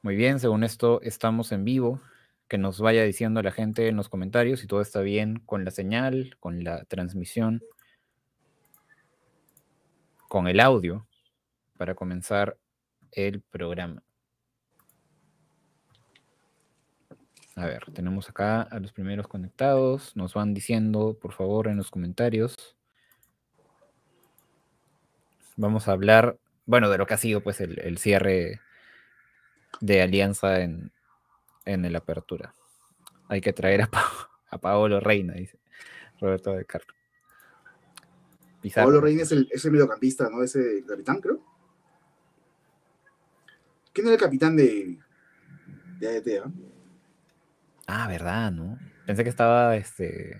Muy bien, según esto estamos en vivo. Que nos vaya diciendo la gente en los comentarios si todo está bien con la señal, con la transmisión, con el audio, para comenzar el programa. A ver, tenemos acá a los primeros conectados. Nos van diciendo, por favor, en los comentarios. Vamos a hablar, bueno, de lo que ha sido pues el, el cierre de Alianza en, en el Apertura. Hay que traer a, a Paolo Reina, dice Roberto de Paolo Reina es el, mediocampista, ¿no? Ese capitán, creo. ¿Quién era el capitán de, de ADT? E ah? ah, verdad, ¿no? Pensé que estaba este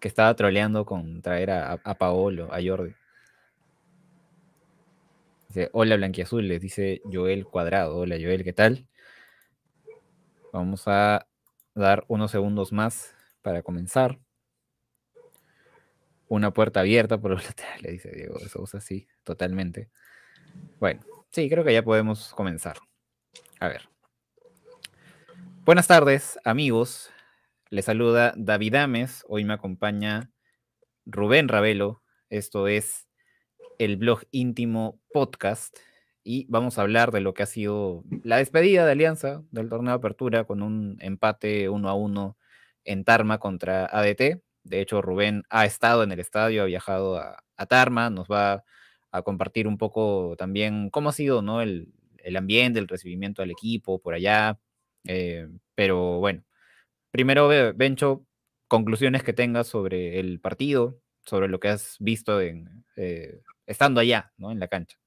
que estaba troleando con traer a Paolo, a Jordi. Dice, hola Blanquiazul, les dice Joel Cuadrado. Hola Joel, ¿qué tal? Vamos a dar unos segundos más para comenzar. Una puerta abierta por los le dice Diego Eso usa así, totalmente. Bueno, sí, creo que ya podemos comenzar. A ver. Buenas tardes, amigos. Les saluda David Ames. Hoy me acompaña Rubén Ravelo. Esto es el blog íntimo podcast y vamos a hablar de lo que ha sido la despedida de Alianza del torneo apertura con un empate uno a uno en Tarma contra ADT. De hecho, Rubén ha estado en el estadio, ha viajado a, Tarma, nos va a compartir un poco también cómo ha sido ¿no? el, ambiente, el recibimiento al equipo por allá. Eh, pero bueno, primero, Bencho, conclusiones que tengas sobre el partido, sobre lo que has visto en, eh, estando allá, ¿no? En la cancha.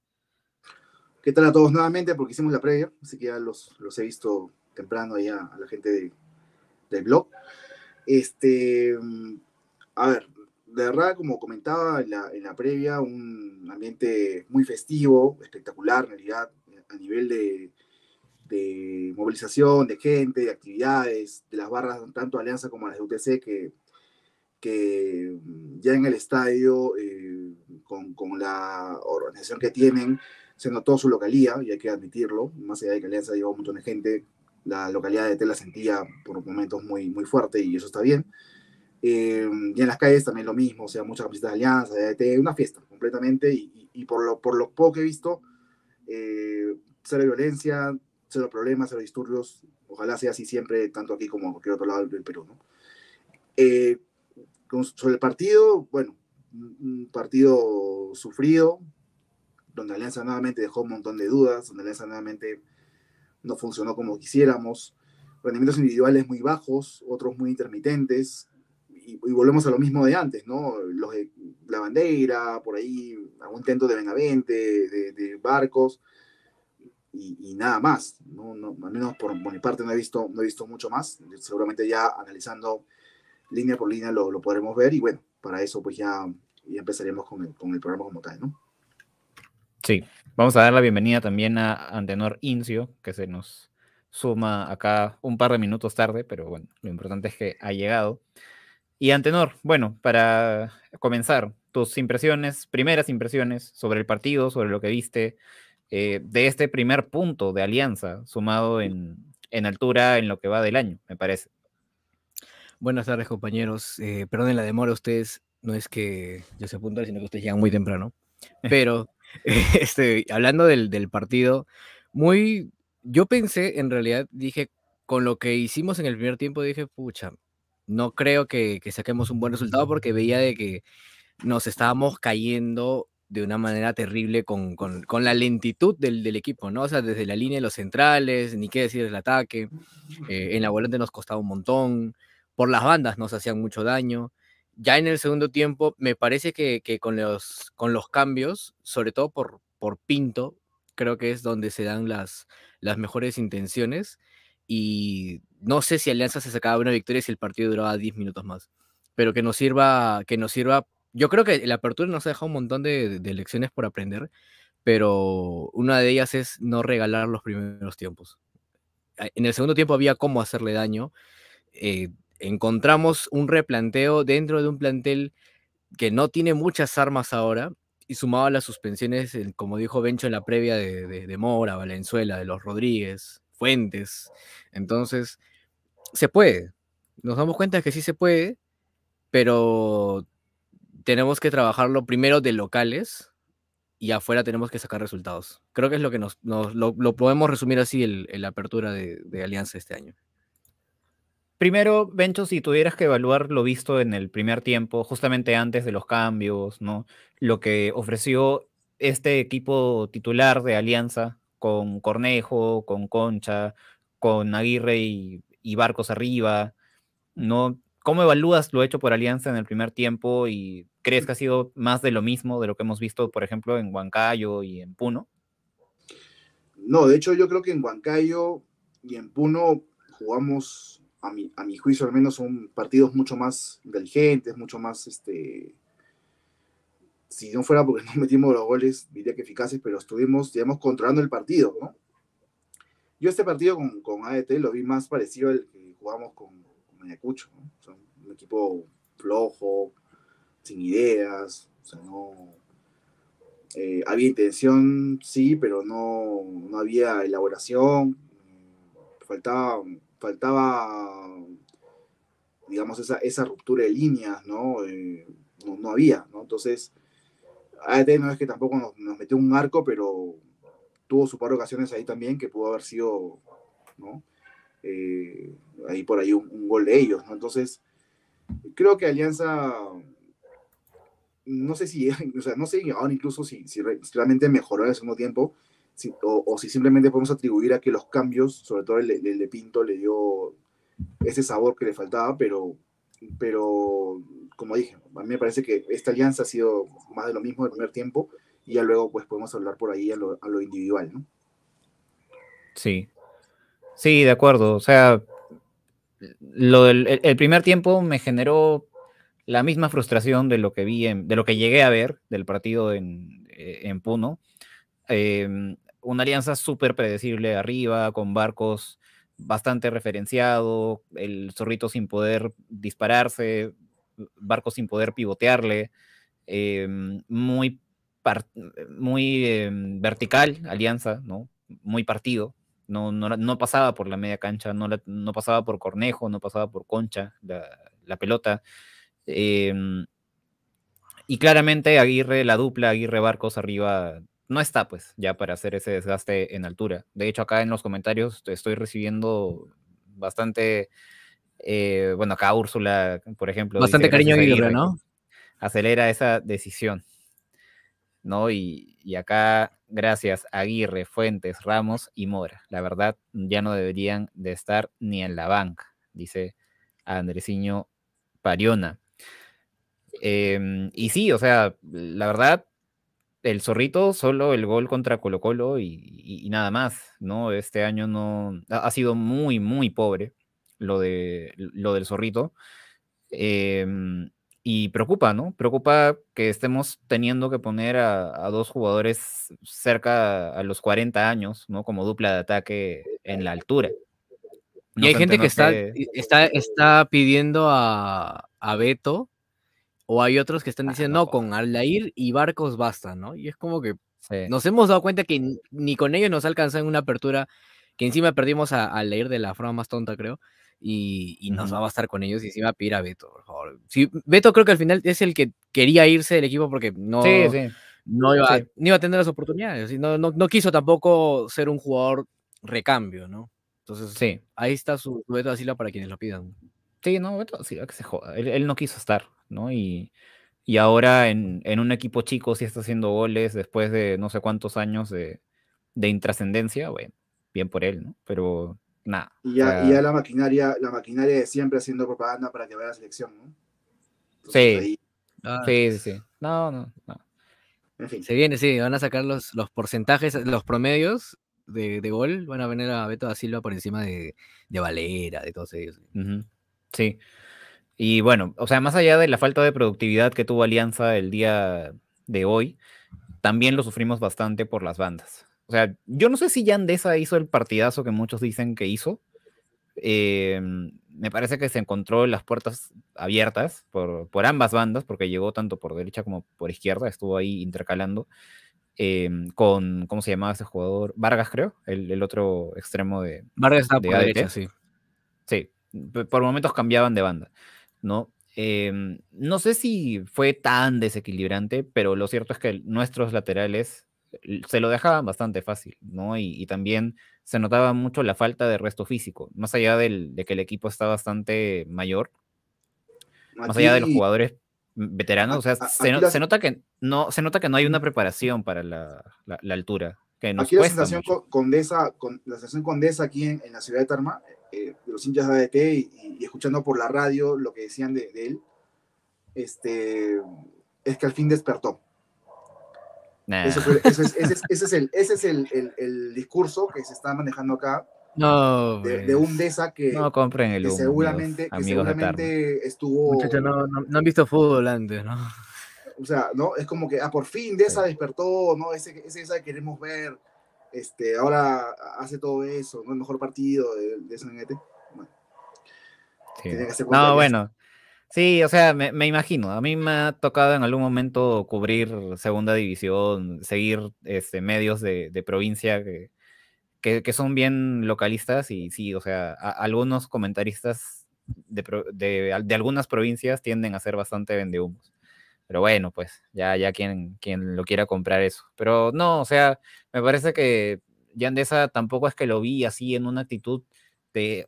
¿Qué tal a todos nuevamente? Porque hicimos la previa, así que ya los, he visto temprano allá a la gente del blog. Este, mm, a ver, de verdad, como comentaba en la, previa, un ambiente muy festivo, espectacular en realidad, a nivel de, de movilización, de gente, de actividades, de las barras tanto Alianza como las de UTC que que mm, ya en el estadio, eh, con, con, la organización que tienen, se notó su localía, y hay que admitirlo, más allá de que Alianza llevó un montón de gente, la localidad de la sentía por momentos muy, muy fuerte y eso está bien. Eh, y en las calles también lo mismo, o sea, muchas camisetas de Alianza, de ADT, una fiesta completamente, y, y, por, lo, por lo poco que he visto, eh, cero violencia, cero problemas, cero disturbios, ojalá sea así siempre, tanto aquí como en cualquier otro lado del Perú, ¿no? Eh, sobre el partido, bueno, un partido sufrido, donde Alianza nuevamente dejó un montón de dudas, donde Alianza nuevamente no funcionó como quisiéramos, rendimientos individuales muy bajos, otros muy intermitentes, y, volvemos a lo mismo de antes, ¿no? Los la bandera, por ahí, algún intento de Benavente, de, de Barcos, y, nada más, ¿no? al menos por, por, mi parte no he, visto, no he visto mucho más, seguramente ya analizando línea por línea lo, lo podremos ver y bueno, para eso pues ya, ya empezaremos con el, con el programa como tal, ¿no? Sí, vamos a dar la bienvenida también a Antenor Incio, que se nos suma acá un par de minutos tarde, pero bueno, lo importante es que ha llegado. Y Antenor, bueno, para comenzar, tus impresiones, primeras impresiones sobre el partido, sobre lo que viste, eh, de este primer punto de alianza sumado en, en altura en lo que va del año, me parece. Buenas tardes, compañeros. Eh, perdonen la demora, ustedes no es que yo sea puntual, sino que ustedes llegan muy temprano. Pero este, hablando del, del, partido, muy. Yo pensé, en realidad, dije, con lo que hicimos en el primer tiempo, dije, pucha, no creo que, que saquemos un buen resultado porque veía de que nos estábamos cayendo de una manera terrible con, con, con la lentitud del, del, equipo, ¿no? O sea, desde la línea de los centrales, ni qué decir del ataque, eh, en la volante nos costaba un montón, por las bandas nos hacían mucho daño. Ya en el segundo tiempo, me parece que, con, los, con los cambios, sobre todo por, por Pinto, creo que es donde se dan las, las mejores intenciones. Y no sé si Alianza se sacaba una victoria si el partido duraba 10 minutos más. Pero que nos sirva, que nos sirva. Yo creo que la apertura nos ha dejado un montón de, lecciones por aprender, pero una de ellas es no regalar los primeros tiempos. En el segundo tiempo había cómo hacerle daño. Eh, encontramos un replanteo dentro de un plantel que no tiene muchas armas ahora y sumado a las suspensiones, como dijo Bencho en la previa de, de, Mora, Valenzuela, de los Rodríguez, Fuentes. Entonces, se puede. Nos damos cuenta que sí se puede, pero tenemos que trabajarlo primero de locales y afuera tenemos que sacar resultados. Creo que es lo que nos, lo, podemos resumir así en la apertura de Alianza este año. Primero, Bencho, si tuvieras que evaluar lo visto en el primer tiempo, justamente antes de los cambios, ¿no? Lo que ofreció este equipo titular de Alianza con Cornejo, con Concha, con Aguirre y, Barcos arriba, ¿no? ¿Cómo evalúas lo hecho por Alianza en el primer tiempo y crees que ha sido más de lo mismo de lo que hemos visto, por ejemplo, en Huancayo y en Puno? No, de hecho yo creo que en Huancayo y en Puno jugamos a mi, juicio al menos, son partidos mucho más inteligentes, mucho más, este, si no fuera porque no metimos los goles, diría que eficaces, pero estuvimos, digamos, controlando el partido, ¿no? Yo este partido con, con ADT lo vi más parecido al que jugamos con, con ¿no? un equipo flojo, sin ideas, o sea, no... Eh, había intención, sí, pero no, no había elaboración, faltaba faltaba, digamos, esa, esa ruptura de líneas, ¿no? Eh, no, había, ¿no? Entonces, AET no es que tampoco nos, metió un arco, pero tuvo su par de ocasiones ahí también que pudo haber sido, ¿no? Eh, ahí por ahí un, gol de ellos, ¿no? Entonces, creo que Alianza, no sé si, o sea, no sé ahora incluso si, realmente mejoró en el segundo tiempo, o, si simplemente podemos atribuir a que los cambios, sobre todo el, de Pinto, le dio ese sabor que le faltaba, pero, pero como dije, a mí me parece que esta alianza ha sido más de lo mismo del primer tiempo y ya luego pues podemos hablar por ahí a lo, individual, ¿no? Sí, sí, de acuerdo. O sea, lo del, el primer tiempo me generó la misma frustración de lo que vi, de lo que llegué a ver del partido en, eh, en Puno. Em, una alianza súper predecible arriba, con barcos bastante referenciado, el zorrito sin poder dispararse, barcos sin poder pivotearle, em, muy, muy em, vertical alianza, ¿no? muy partido, no, no, pasaba por la media cancha, no, no pasaba por Cornejo, no pasaba por Concha la, pelota. Em, y claramente Aguirre, la dupla Aguirre Barcos arriba no está, pues, ya para hacer ese desgaste en altura. De hecho, acá en los comentarios estoy recibiendo bastante, eh, bueno, acá Úrsula, por ejemplo. Bastante cariño Aguirre, ¿no? Acelera esa decisión, ¿no? Y, acá, gracias Aguirre, Fuentes, Ramos y Mora. La verdad, ya no deberían de estar ni en la banca, dice Andresiño Pariona. Em, y sí, o sea, la verdad, el zorrito, solo el gol contra Colo Colo y, nada más, ¿no? Este año no ha, sido muy, muy pobre lo, de, lo del zorrito. Em, y preocupa, ¿no? Preocupa que estemos teniendo que poner a, dos jugadores cerca a los 40 años, ¿no? Como dupla de ataque en la altura. y hay gente que, está, está, está pidiendo a, a Beto o hay otros que están ah, diciendo, no, con Alair y Barcos basta, ¿no? Y es como que nos hemos dado cuenta que ni con ellos nos alcanzan en una apertura que encima perdimos a Alair de la forma más tonta, creo. Y, nos va a bastar con ellos y encima pedir a Beto, por Beto creo que al final es el que quería irse del equipo porque no, No, iba, a tener las oportunidades. No, no, no, quiso tampoco ser un jugador recambio, ¿no? Entonces, sí. ahí está su, Beto de Asilo para quienes lo pidan. Sí, no, Beto sí, que se él, no quiso estar. Y, ahora en, un equipo chico si está haciendo goles después de no sé cuántos años de, de intrascendencia, bueno, bien por él, ¿no? Pero nada. Y ya, la maquinaria, la maquinaria de siempre haciendo propaganda para que vaya a la selección, ¿no? Ah. sí. sí, sí, No, no, Se viene, sí, van a sacar los, los porcentajes, los promedios de, gol, van a venir a Beto da Silva por encima de, Valera, de todos ellos. Sí. Y bueno, o sea, más allá de la falta de productividad que tuvo Alianza el día de hoy, también lo sufrimos bastante por las bandas. O sea, yo no sé si Yandesa hizo el partidazo que muchos dicen que hizo. Eh, me parece que se encontró las puertas abiertas por, por, ambas bandas, porque llegó tanto por derecha como por izquierda, estuvo ahí intercalando eh, con, ¿cómo se llamaba ese jugador? Vargas, creo, el, otro extremo de... Vargas estaba por derecha, sí. Sí, por momentos cambiaban de banda. ¿no? Em, no sé si fue tan desequilibrante, pero lo cierto es que nuestros laterales se lo dejaban bastante fácil, ¿no? Y, también se notaba mucho la falta de resto físico, más allá del, de que el equipo está bastante mayor, más allá de los jugadores veteranos, o sea, se, nota que no, se nota que no hay una preparación para la, altura. aquí la sensación condesa, con, la sensación condesa aquí en, en la ciudad de Tarma eh, los hinchas de ADT, y, escuchando por la radio lo que decían de, él, este, es que al fin despertó. es, ese, es, el, es el, el, discurso que se está manejando acá. No, de, un DESA que, no seguramente, que seguramente estuvo. Muchachos, no, han visto fútbol antes, ¿no? O sea, ¿no? Es como que, ah, por fin DESA despertó, ¿no? Ese, ese DESA que queremos ver este, ahora hace todo eso, ¿no? El mejor partido de, de Bueno, no, bueno. Sí, o sea, me, imagino. A mí me ha tocado en algún momento cubrir segunda división, seguir este, medios de, provincia que, son bien localistas y sí, o sea, algunos comentaristas de, de, algunas provincias tienden a ser bastante vendehumos. Pero bueno, pues ya, ya quien, quien lo quiera comprar eso. Pero no, o sea, me parece que Yandesa tampoco es que lo vi así en una actitud de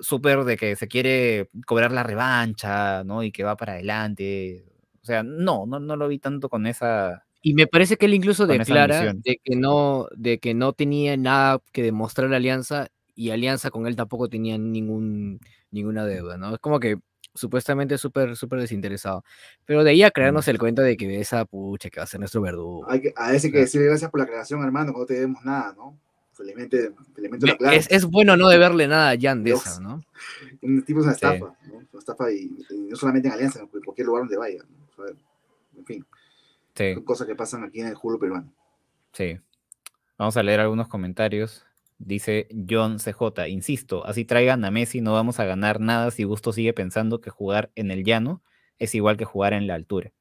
súper de que se quiere cobrar la revancha, ¿no? Y que va para adelante. O sea, no, no, no lo vi tanto con esa, y me parece que él incluso declara de que, no, de que no tenía nada que demostrar Alianza y Alianza con él tampoco tenía ningún, ninguna deuda, ¿no? Es como que supuestamente súper, súper desinteresado. Pero de ahí a crearnos el cuento de que esa pucha que va a ser nuestro verdugo. Hay que, a que decirle gracias por la creación, hermano, no te debemos nada, ¿no? Felizmente, la Es, bueno no deberle nada a Jan de esa, ¿no? Un tipo es una estafa, ¿no? Una estafa y, no solamente en Alianza, en cualquier lugar donde vaya. ¿no? en fin. Son cosas que pasan aquí en el Julo peruano. Sí. Vamos a leer algunos comentarios. Dice John CJ, insisto, así traigan a Messi, no vamos a ganar nada si Gusto sigue pensando que jugar en el llano es igual que jugar en la altura.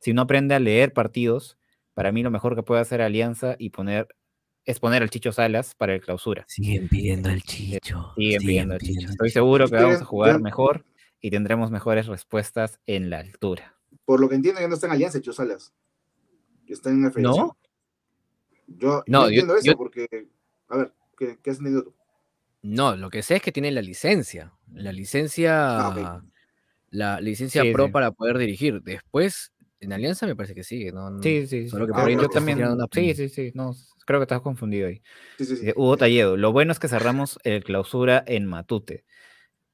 Si no aprende a leer partidos, para mí lo mejor que puede hacer Alianza y poner es poner al Chicho Salas para el clausura. Siguen pidiendo al eh, Chicho. Siguen, pidiendo al Chicho. Estoy seguro que vamos a jugar mejor y tendremos mejores respuestas en la altura. Por lo que entiendo, ya no están en Alianza, Chicho Salas. Está en No. Yo no, entiendo eso porque, a ver, no, lo que sé es que tiene la licencia. La licencia. Ah, la licencia pro para poder dirigir. Después, en Alianza me parece que sigue, sí, sí. yo también. Sí, sí, sí. Ah, creo que estás confundido ahí. Sí, eh, Hugo Talledo. Lo bueno es que cerramos el clausura en Matute.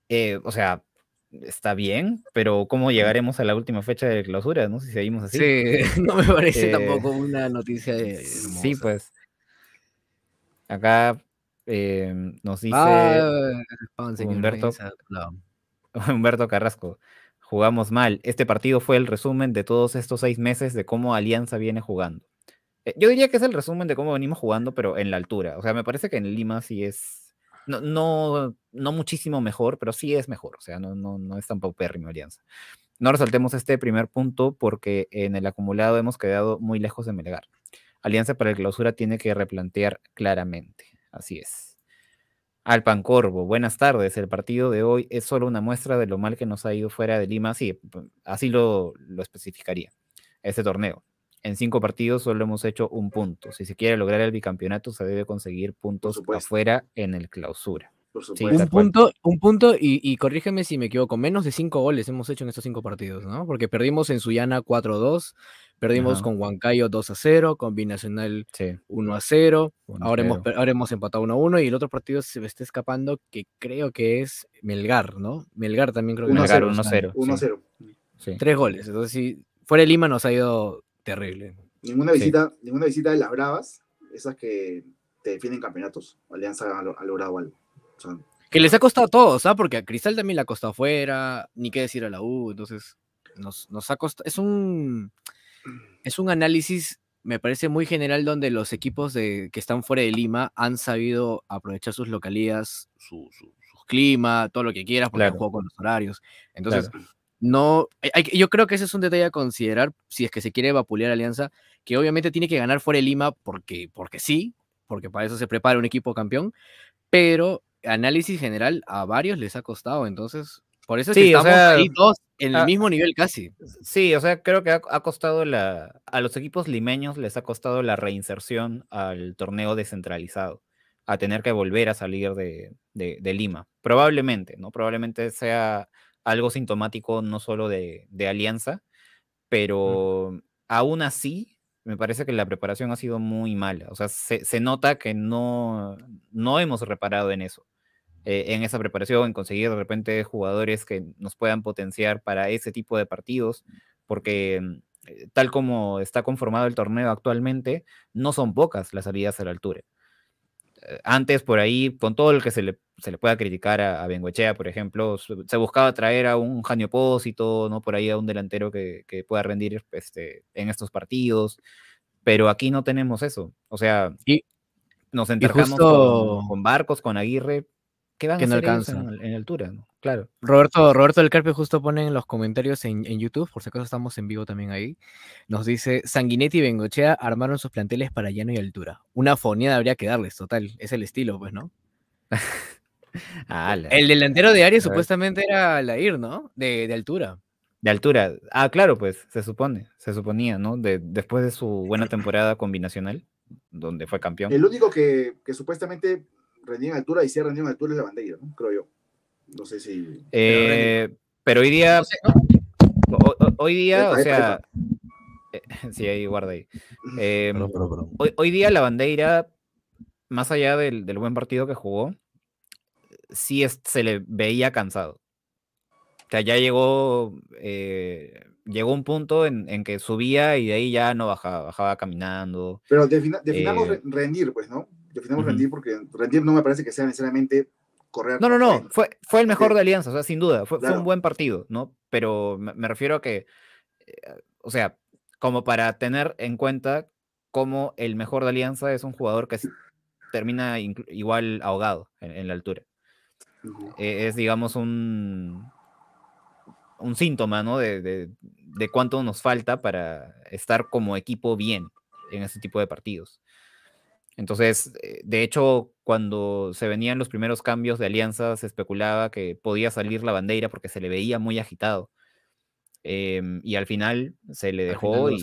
Eh, o sea, está bien, pero ¿cómo llegaremos a la última fecha de clausura? No si seguimos así. Sí, no me parece eh, tampoco una noticia. Sí, pues. Acá Em, nos dice ah, Humberto, Carrasco. Jugamos mal. Este partido fue el resumen de todos estos seis meses de cómo Alianza viene jugando. Eh, yo diría que es el resumen de cómo venimos jugando, pero en la altura. O sea, me parece que en Lima sí es. No, no, muchísimo mejor, pero sí es mejor. O sea, no, no, no es tan paupérrimo Alianza. No resaltemos este primer punto porque en el acumulado hemos quedado muy lejos de Melgar. Alianza para el clausura tiene que replantear claramente. Así es. Alpan Corvo, buenas tardes. El partido de hoy es solo una muestra de lo mal que nos ha ido fuera de Lima. Sí, mm, así lo, lo especificaría este torneo. En cinco partidos solo hemos hecho un punto. Si se quiere lograr el bicampeonato, se debe conseguir puntos afuera en el clausura un punto, un punto y, y, corrígeme si me equivoco, menos de cinco goles hemos hecho en estos cinco partidos, ¿no? Porque perdimos en Suyana 4-2, perdimos con Huancayo 2-0, con Binacional 1-0, ahora hemos, empatado 1-1 y el otro partido se me está escapando que creo que es Melgar, ¿no? Melgar también creo que 1-0. 1-0. Tres goles, entonces si fuera de Lima nos ha ido terrible. Ninguna visita, ninguna visita de las Bravas, esas que te definen campeonatos, Alianza ha logrado algo que les ha costado a todos, ¿sabes? ¿ah? Porque a Cristal también le ha costado afuera, ni qué decir a la U, entonces nos, nos ha costado. Es un, es un análisis, me parece muy general, donde los equipos de, que están fuera de Lima han sabido aprovechar sus localidades, su, su, clima, todo lo que quieras, porque claro. juego con los horarios. Entonces, no. yo creo que ese es un detalle a considerar si es que se quiere vapulear Alianza, que obviamente tiene que ganar fuera de Lima porque, porque sí, porque para eso se prepara un equipo campeón, pero análisis general a varios les ha costado, entonces por eso es que estamos en el ah, mismo nivel casi. Sí, o sea, creo que ha, costado la. A los equipos limeños les ha costado la reinserción al torneo descentralizado, a tener que volver a salir de, Lima. Probablemente, ¿no? Probablemente sea algo sintomático no solo de, Alianza, pero aún así, me parece que la preparación ha sido muy mala. O sea, se, se nota que no, no hemos reparado en eso eh, en esa preparación, en conseguir de repente jugadores que nos puedan potenciar para ese tipo de partidos, porque mm, eh, tal como está conformado el torneo actualmente, no son pocas las salidas a la altura. Eh, antes, por ahí, con todo el que se le, se le pueda criticar a, a por ejemplo, se, buscaba traer a un Janio Pósito, ¿no? por ahí a un delantero que, que pueda rendir este, en estos partidos, pero aquí no tenemos eso. O sea, y, nos enteramos con, con Barcos, con Aguirre, que no En, altura? Claro. Roberto, Roberto del Carpio justo pone en los comentarios en, YouTube, por si acaso estamos en vivo también ahí, nos dice, Sanguinetti y Bengochea armaron sus planteles para llano y altura. Una fonía habría que darles, total. Es el estilo, pues, ¿no? El delantero de Aries supuestamente era la ir ¿no? De, altura. De altura. Ah, claro, pues, se supone, se suponía, ¿no? De, después de su buena temporada combinacional, donde fue campeón. El único que, que supuestamente rendían en altura y si rendían en altura es la bandera, creo yo. No sé si. Eh, pero hoy día. Hoy día, o sea. Eh, sí, ahí guarda ahí. Eh, hoy, día la bandera, más allá del, buen partido que jugó, sí se le veía cansado. O sea, ya llegó, llegó un punto en, que subía y de ahí ya no bajaba, bajaba caminando. Pero definamos rendir, pues, ¿no? porque rendir no me parece que sea necesariamente correr. No, no, no, fue, fue el mejor de Alianza, o sea, sin duda, fue, un buen partido, ¿no? Pero me, refiero a que, eh, o sea, como para tener en cuenta cómo el mejor de Alianza es un jugador que termina igual ahogado en, la altura. E, es, digamos, un, un síntoma, ¿no? De, de, cuánto nos falta para estar como equipo bien en este tipo de partidos. Entonces, eh, de hecho, cuando se venían los primeros cambios de alianza, se especulaba que podía salir la bandera porque se le veía muy agitado. Em, y al final se le dejó y,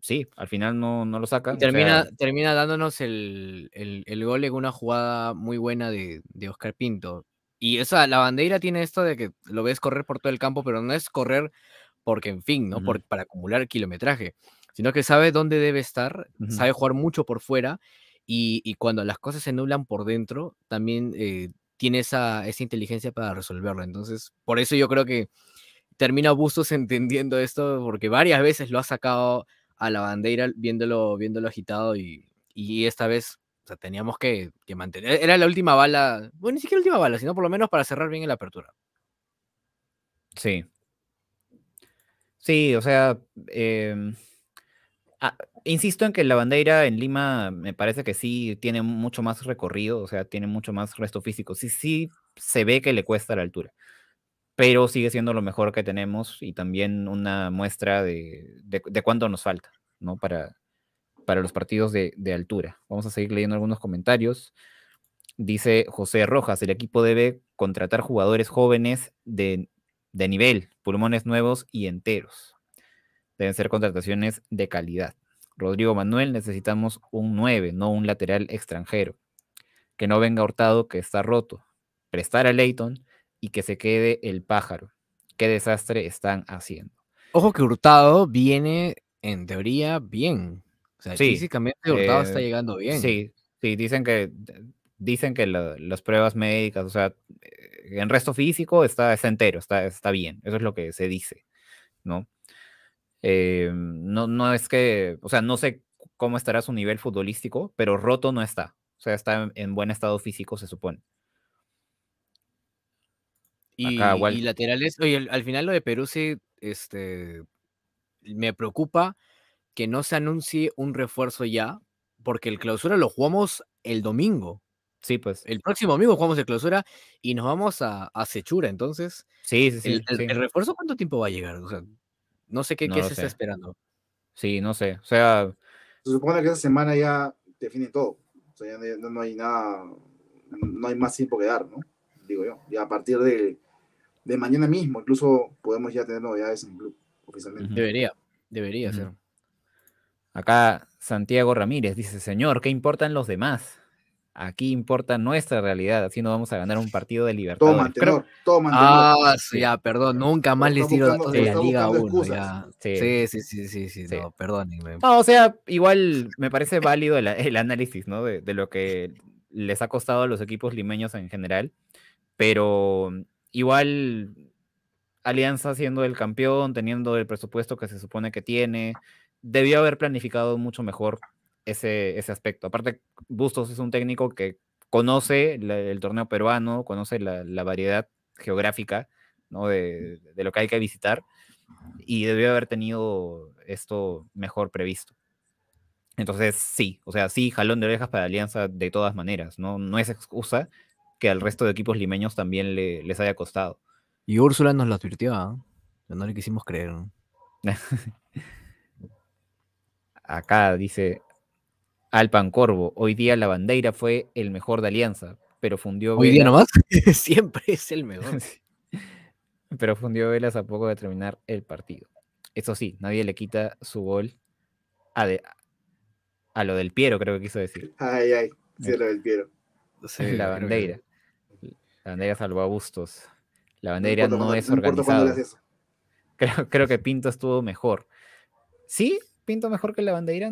sí, al final no, no lo saca. termina, termina dándonos el, el, el, gol en una jugada muy buena de, de Oscar Pinto. Y esa, la bandera tiene esto de que lo ves correr por todo el campo, pero no es correr porque, en fin, ¿no? para acumular kilometraje, sino que sabe dónde debe estar, sabe jugar mucho por fuera y, cuando las cosas se nublan por dentro, también eh, tiene esa, inteligencia para resolverlo Entonces, por eso yo creo que termina Bustos entendiendo esto, porque varias veces lo ha sacado a la bandera viéndolo, viéndolo agitado y, esta vez teníamos que, mantener. E-, era la última bala, bueno, ni siquiera la última bala, sino por lo menos para cerrar bien la apertura. Sí. Sí, o sea, em, Insisto en que la bandera en Lima me parece que sí tiene mucho más recorrido, o sea, tiene mucho más resto físico. Sí, sí se ve que le cuesta la altura, pero sigue siendo lo mejor que tenemos y también una muestra de, cuánto nos falta, ¿no? Para, para los partidos de, altura. Vamos a seguir leyendo algunos comentarios. Dice José Rojas, el equipo debe contratar jugadores jóvenes de nivel, pulmones nuevos y enteros. Deben ser contrataciones de calidad. Rodrigo Manuel necesitamos un 9, no un lateral extranjero. Que no venga Hurtado, que está roto. Prestar a Leighton y que se quede el pájaro. Qué desastre están haciendo. Ojo que Hurtado viene, en teoría, bien. O sea, físicamente Hurtado está eh, llegando bien. Sí, sí, dicen que, dicen que las pruebas médicas, o sea, eh, en resto físico está, entero, está, está bien. Eso es lo que se dice, ¿no? Eh, no, no es que, o sea, no sé cómo estará su nivel futbolístico, pero roto no está. O sea, está en buen estado físico, se supone. Y, laterales, al, final lo de Perú sí, este, me preocupa que no se anuncie un refuerzo ya, porque el clausura lo jugamos el domingo. Sí, pues. El próximo domingo jugamos el clausura y nos vamos a, a Sechura, entonces. Sí, sí, sí, el, el, refuerzo cuánto tiempo va a llegar? O sea, no sé qué, qué se está esperando. Sí, no sé. O sea. Se supone que esa semana ya define todo. O sea, no, hay nada. No hay más tiempo que dar, ¿no? Digo yo. Y a partir de, mañana mismo, incluso podemos ya tener novedades en el club, oficialmente. Debería, debería ser. Acá Santiago Ramírez dice: Señor, ¿qué importan los demás? Aquí importa nuestra realidad, así no vamos a ganar un partido de libertad Toma, pero toma Ah, sí, ya, perdón, nunca más les tiro de la Liga 1. Sí. sí, sí, sí, sí, o sea, igual me parece válido el, análisis, ¿no? De, de, lo que les ha costado a los equipos limeños en general, pero igual Alianza siendo el campeón, teniendo el presupuesto que se supone que tiene, debió haber planificado mucho mejor ese, aspecto. Aparte, Bustos es un técnico que conoce el torneo peruano, conoce la, variedad geográfica ¿no? de, lo que hay que visitar y debió haber tenido esto mejor previsto. Entonces, sí, o sea, sí, jalón de orejas para Alianza de todas maneras, no, no es excusa que al resto de equipos limeños también les haya costado. Y Úrsula nos lo advirtió, ¿ah? no le quisimos creer. Acá dice, al Pancorvo. Hoy día la bandeira fue el mejor de Alianza, pero fundió. Hoy día nomás, siempre es el mejor. pero fundió Velas a poco de terminar el partido. Eso sí, nadie le quita su gol a, lo del Piero, creo que quiso decir. Ay, ay, sí, eh. lo del Piero. la bandeira. La bandera salvó a Bustos. La bandera no, es organizada. Creo, creo, que Pinto estuvo mejor. Sí, pinto mejor que la bandeira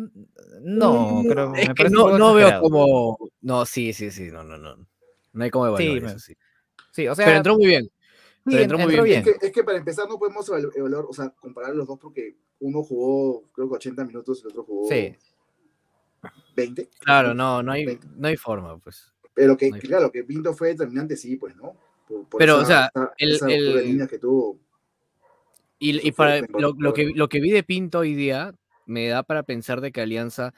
No, mm, creo es que no, no veo como. No, sí, sí, sí, no, no, no. No hay como evaluar sí, eso, sí. Sí, o sea. Pero entró muy bien. Sí, entró, muy bien. Es, que, para empezar no podemos evaluar, o sea, comparar los dos porque uno jugó, creo que 80 minutos y el otro jugó. Sí. 20. Claro, no, no hay, no hay forma, pues. Pero que, claro, lo que Pinto fue determinante, sí, pues, ¿no? Pero, o sea, el, el... líneas que tuvo. Y, y para lo, lo, que, lo que vi de Pinto hoy día, me da para pensar de que Alianza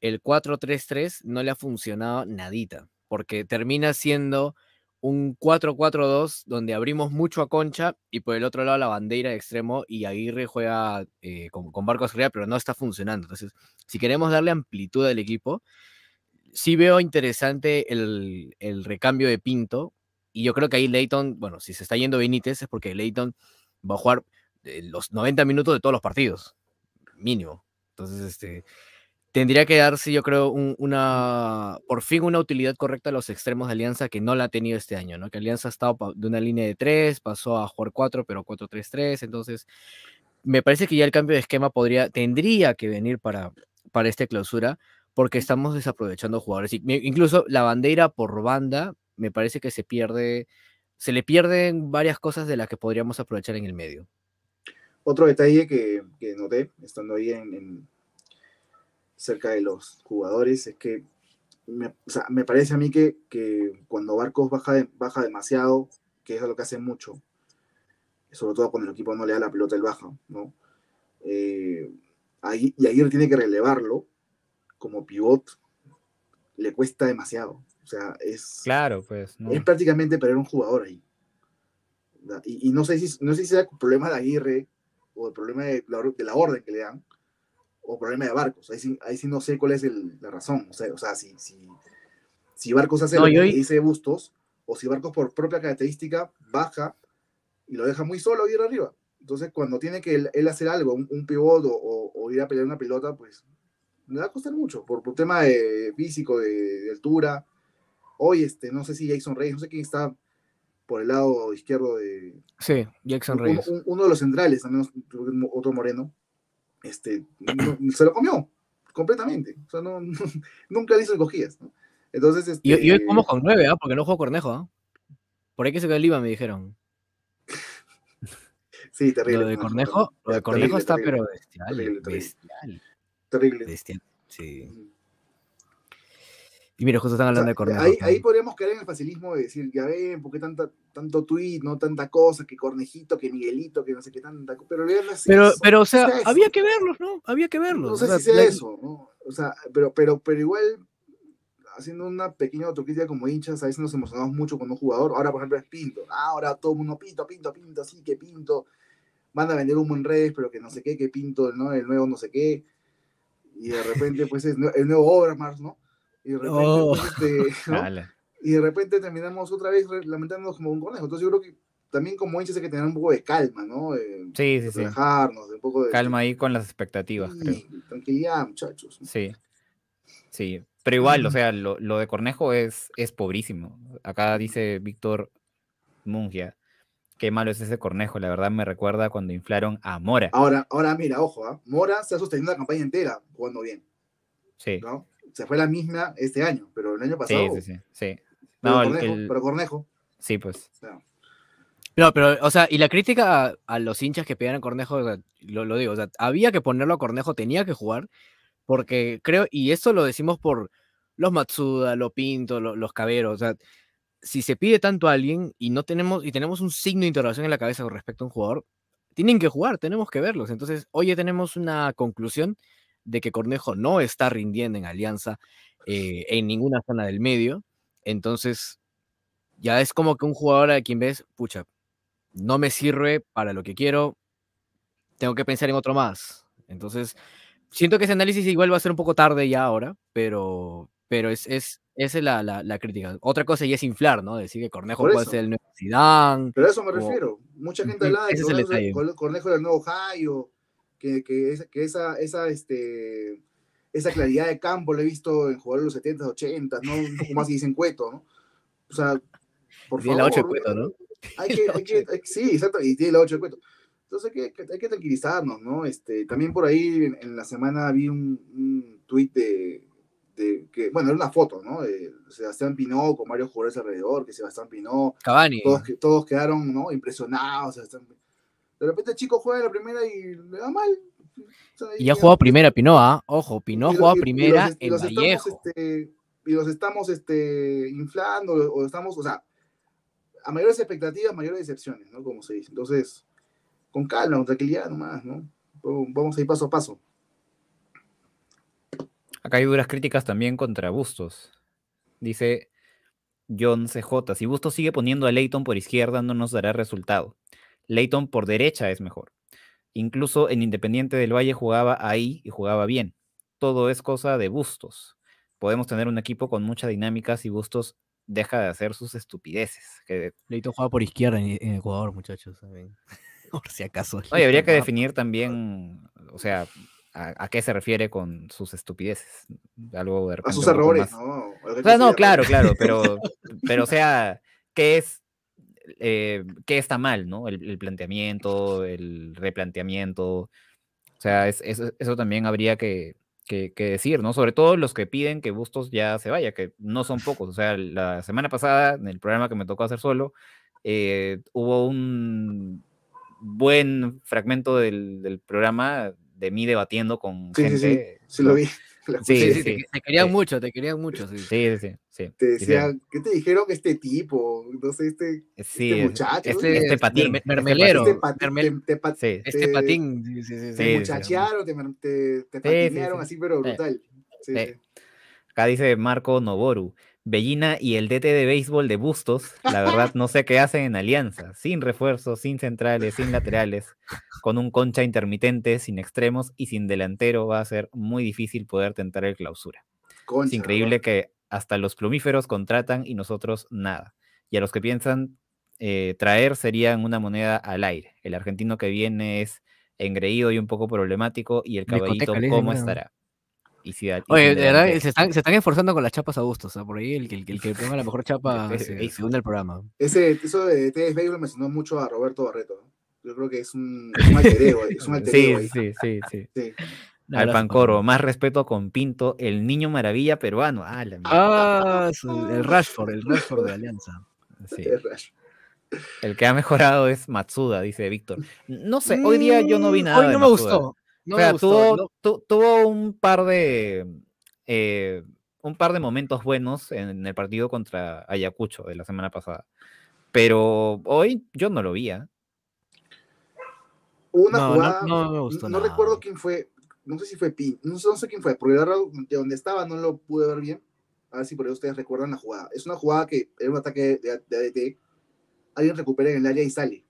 el 4-3-3 no le ha funcionado nadita, porque termina siendo un 4-4-2 donde abrimos mucho a Concha y por el otro lado la bandera de extremo y Aguirre juega eh, con, Barcos Real, pero no está funcionando. Entonces, si queremos darle amplitud al equipo, sí veo interesante el, el recambio de Pinto y yo creo que ahí Leighton, bueno, si se está yendo Benítez es porque Leighton va a jugar eh, los 90 minutos de todos los partidos, mínimo. Entonces, este, tendría que darse, yo creo, una, por fin una utilidad correcta a los extremos de Alianza que no la ha tenido este año, ¿no? Que Alianza ha estado de una línea de tres, pasó a jugar cuatro, pero cuatro, tres, tres. entonces me parece que ya el cambio de esquema podría, tendría que venir para, para esta clausura, porque estamos desaprovechando jugadores. Incluso la bandera por banda, me parece que se pierde, se le pierden varias cosas de las que podríamos aprovechar en el medio. Otro detalle que, que noté estando ahí cerca de los jugadores es que me, parece a mí que, cuando Barcos baja, baja demasiado, que es lo que hace mucho, sobre todo cuando el equipo no le da la pelota, el baja, ¿no? Eh, ahí, y Aguirre tiene que relevarlo como pivot, le cuesta demasiado. O sea, es. Claro, pues. prácticamente perder un jugador ahí. Y, no sé si no sé si sea problema de Aguirre, o el problema de la, orden que le dan, o problema de barcos. Ahí sí, ahí no sé cuál es la razón. O sea, o sea si, si, si, barcos hace no, dice Bustos, o si barcos por propia característica baja y lo deja muy solo ir arriba. Entonces, cuando tiene que él, hacer algo, un, pivote o, ir a pelear una pelota, pues le va a costar mucho por, por tema de físico, de, de, altura. Hoy, este, no sé si Jason Reyes, no sé quién está por el lado izquierdo de. Sí, Jackson Reyes. uno de los centrales, al otro moreno, este, se lo comió completamente. O sea, no, nunca le hizo cogías. Entonces, y, hoy como este con nueve, ¿eh? porque no juego Cornejo. ¿eh? Por ahí que se quedó el IVA, me dijeron. sí, terrible. Lo de Cornejo, lo de Cornejo está, pero bestial. Terrible, bestial. Terrible. sí. Y mira, justo están hablando de Cornejo. Ahí, ahí, podríamos caer en el facilismo de decir, ya ven, ¿por qué tanta, tanto tweet, no tanta cosa, que Cornejito, que Miguelito, que no sé qué tanta cosa? Pero, pero, o sea, había que verlos, ¿no? Había que verlos. No sé si sea eso, ¿no? O sea, pero, pero, pero igual, haciendo una pequeña autocrítica como hinchas, a veces nos emocionamos mucho con un jugador. Ahora, por ejemplo, es Pinto. Ahora todo el mundo pinto, pinto, pinto, así que pinto. Van a vender un buen redes, pero que no sé qué, que pinto, ¿no? El nuevo no sé qué. Y de repente, pues, es el nuevo Overmars, ¿no? Oh. Pues, este, y de repente, terminamos otra vez lamentándonos como un conejo. Entonces yo creo que también como hinchas hay que tener un poco de calma, ¿no? sí, sí, sí. un poco de... Calma ahí con las expectativas, sí, creo. Tranquilidad, muchachos. Sí, sí. Pero igual, o sea, lo, de Cornejo es, es pobrísimo. Acá dice Víctor Mungia, qué malo es ese Cornejo, la verdad me recuerda cuando inflaron a Mora. Ahora, ahora mira, ojo, ¿ah? Mora se ha sostenido la campaña entera jugando bien. Sí se fue la misma este año, pero el año pasado. Sí, sí, sí. pero, Cornejo, pero, Cornejo, Sí, pues. No. pero, o sea, y la crítica a, los hinchas que pedían a Cornejo, lo, lo, digo, o sea, había que ponerlo a Cornejo, tenía que jugar, porque creo, y eso lo decimos por los Matsuda, los Pinto, los, los Caberos, o sea, si se pide tanto a alguien y no tenemos, y tenemos un signo de interrogación en la cabeza con respecto a un jugador, tienen que jugar, tenemos que verlos. Entonces, hoy tenemos una conclusión de que Cornejo no está rindiendo en Alianza eh, en ninguna zona del medio. Entonces, ya es como que un jugador a quien ves, pucha, no me sirve para lo que quiero, tengo que pensar en otro más. Entonces, siento que ese análisis igual va a ser un poco tarde ya ahora, pero, pero es, es, esa es la, la, la crítica. Otra cosa ya es inflar, ¿no? Decir que Cornejo puede ser el nuevo Zidane. Pero a eso me refiero. Mucha gente habla de Cornejo, es el nuevo Jairo que, que, esa, esa, este, esa claridad de campo la he visto en jugadores de los 70s, 80 s ¿no? más así dicen cueto, ¿no? O sea, por favor. Tiene la 8 de cueto, ¿no? Hay que, sí, exacto, y tiene la 8 de cueto. Entonces hay que, hay que tranquilizarnos, ¿no? Este, también por ahí en, la semana vi un, un tuit de, que, bueno, era una foto, ¿no? De Sebastián Pinó con varios jugadores alrededor, que Sebastián Pinó. Cabani, Todos, todos quedaron, ¿no? Impresionados. Sebastián de repente el chico juega la primera y le da mal. y ha jugado primera Pinoa, ¿ah? ojo, Pinoa jugado primera en Vallejo. y los estamos este, este, inflando, o estamos, o sea, a mayores expectativas, mayores decepciones, ¿no? Como se dice. Entonces, con calma, con tranquilidad nomás, ¿no? Vamos a ir paso a paso. Acá hay duras críticas también contra Bustos. Dice John CJ, si Bustos sigue poniendo a Leighton por izquierda no nos dará resultado. Leighton por derecha es mejor. Incluso en Independiente del Valle jugaba ahí y jugaba bien. Todo es cosa de bustos. Podemos tener un equipo con mucha dinámica si Bustos deja de hacer sus estupideces. Leighton juega por izquierda en, Ecuador, muchachos. por si acaso. habría que definir también, o sea, a, qué se refiere con sus estupideces. Algo de a sus errores, ¿no? O claro, claro, pero, pero o sea, ¿qué es eh, qué está mal, ¿no? El, planteamiento, el replanteamiento. O sea, eso también habría que, decir, ¿no? Sobre todo los que piden que Bustos ya se vaya, que no son pocos. O sea, la semana pasada, en el programa que me tocó hacer solo, eh, hubo un buen fragmento del, programa de mí debatiendo con sí, gente. Sí, sí, sí lo vi. Sí, sí, te, querían mucho, te querían mucho. Sí, sí, sí te decían, ¿qué te dijeron este tipo? No sé, este, eh, este muchacho. Este, patín, mermelero. Este patín, te, te muchachearon, te, patinearon así, pero brutal. Acá dice Marco Noboru. Bellina y el DT de béisbol de Bustos, la verdad no sé qué hacen en Alianza, sin refuerzos, sin centrales, sin laterales, con un concha intermitente, sin extremos y sin delantero va a ser muy difícil poder tentar el clausura. es increíble que hasta los plumíferos contratan y nosotros nada. Y a los que piensan eh, traer serían una moneda al aire. El argentino que viene es engreído y un poco problemático y el caballito, ¿cómo estará? Oye, se están, esforzando con las chapas a gusto. O sea, por ahí el, que el que ponga la mejor chapa se, se el programa. Ese, eso de e TS me sonó mucho a Roberto Barreto. Yo creo que es un, es sí, sí, sí. Al Pancoro, más respeto con Pinto, el niño maravilla peruano. Ah, ah el ah. Rashford, el Rashford de Alianza. El que ha mejorado es Matsuda, dice Víctor. No sé, hoy día yo no vi mm, nada. Hoy no me gustó. tuvo, un par de eh, un par de momentos buenos en el partido contra Ayacucho de la semana pasada. Pero hoy yo no lo vi. ¿ah? Una no, jugada. No, me gustó nada. recuerdo quién fue, no sé si fue Pin, no, sé, quién fue, porque de donde estaba no lo pude ver bien. A ver si por ahí ustedes recuerdan la jugada. Es una jugada que era un ataque de, ADT. Alguien recupera en el área y sale.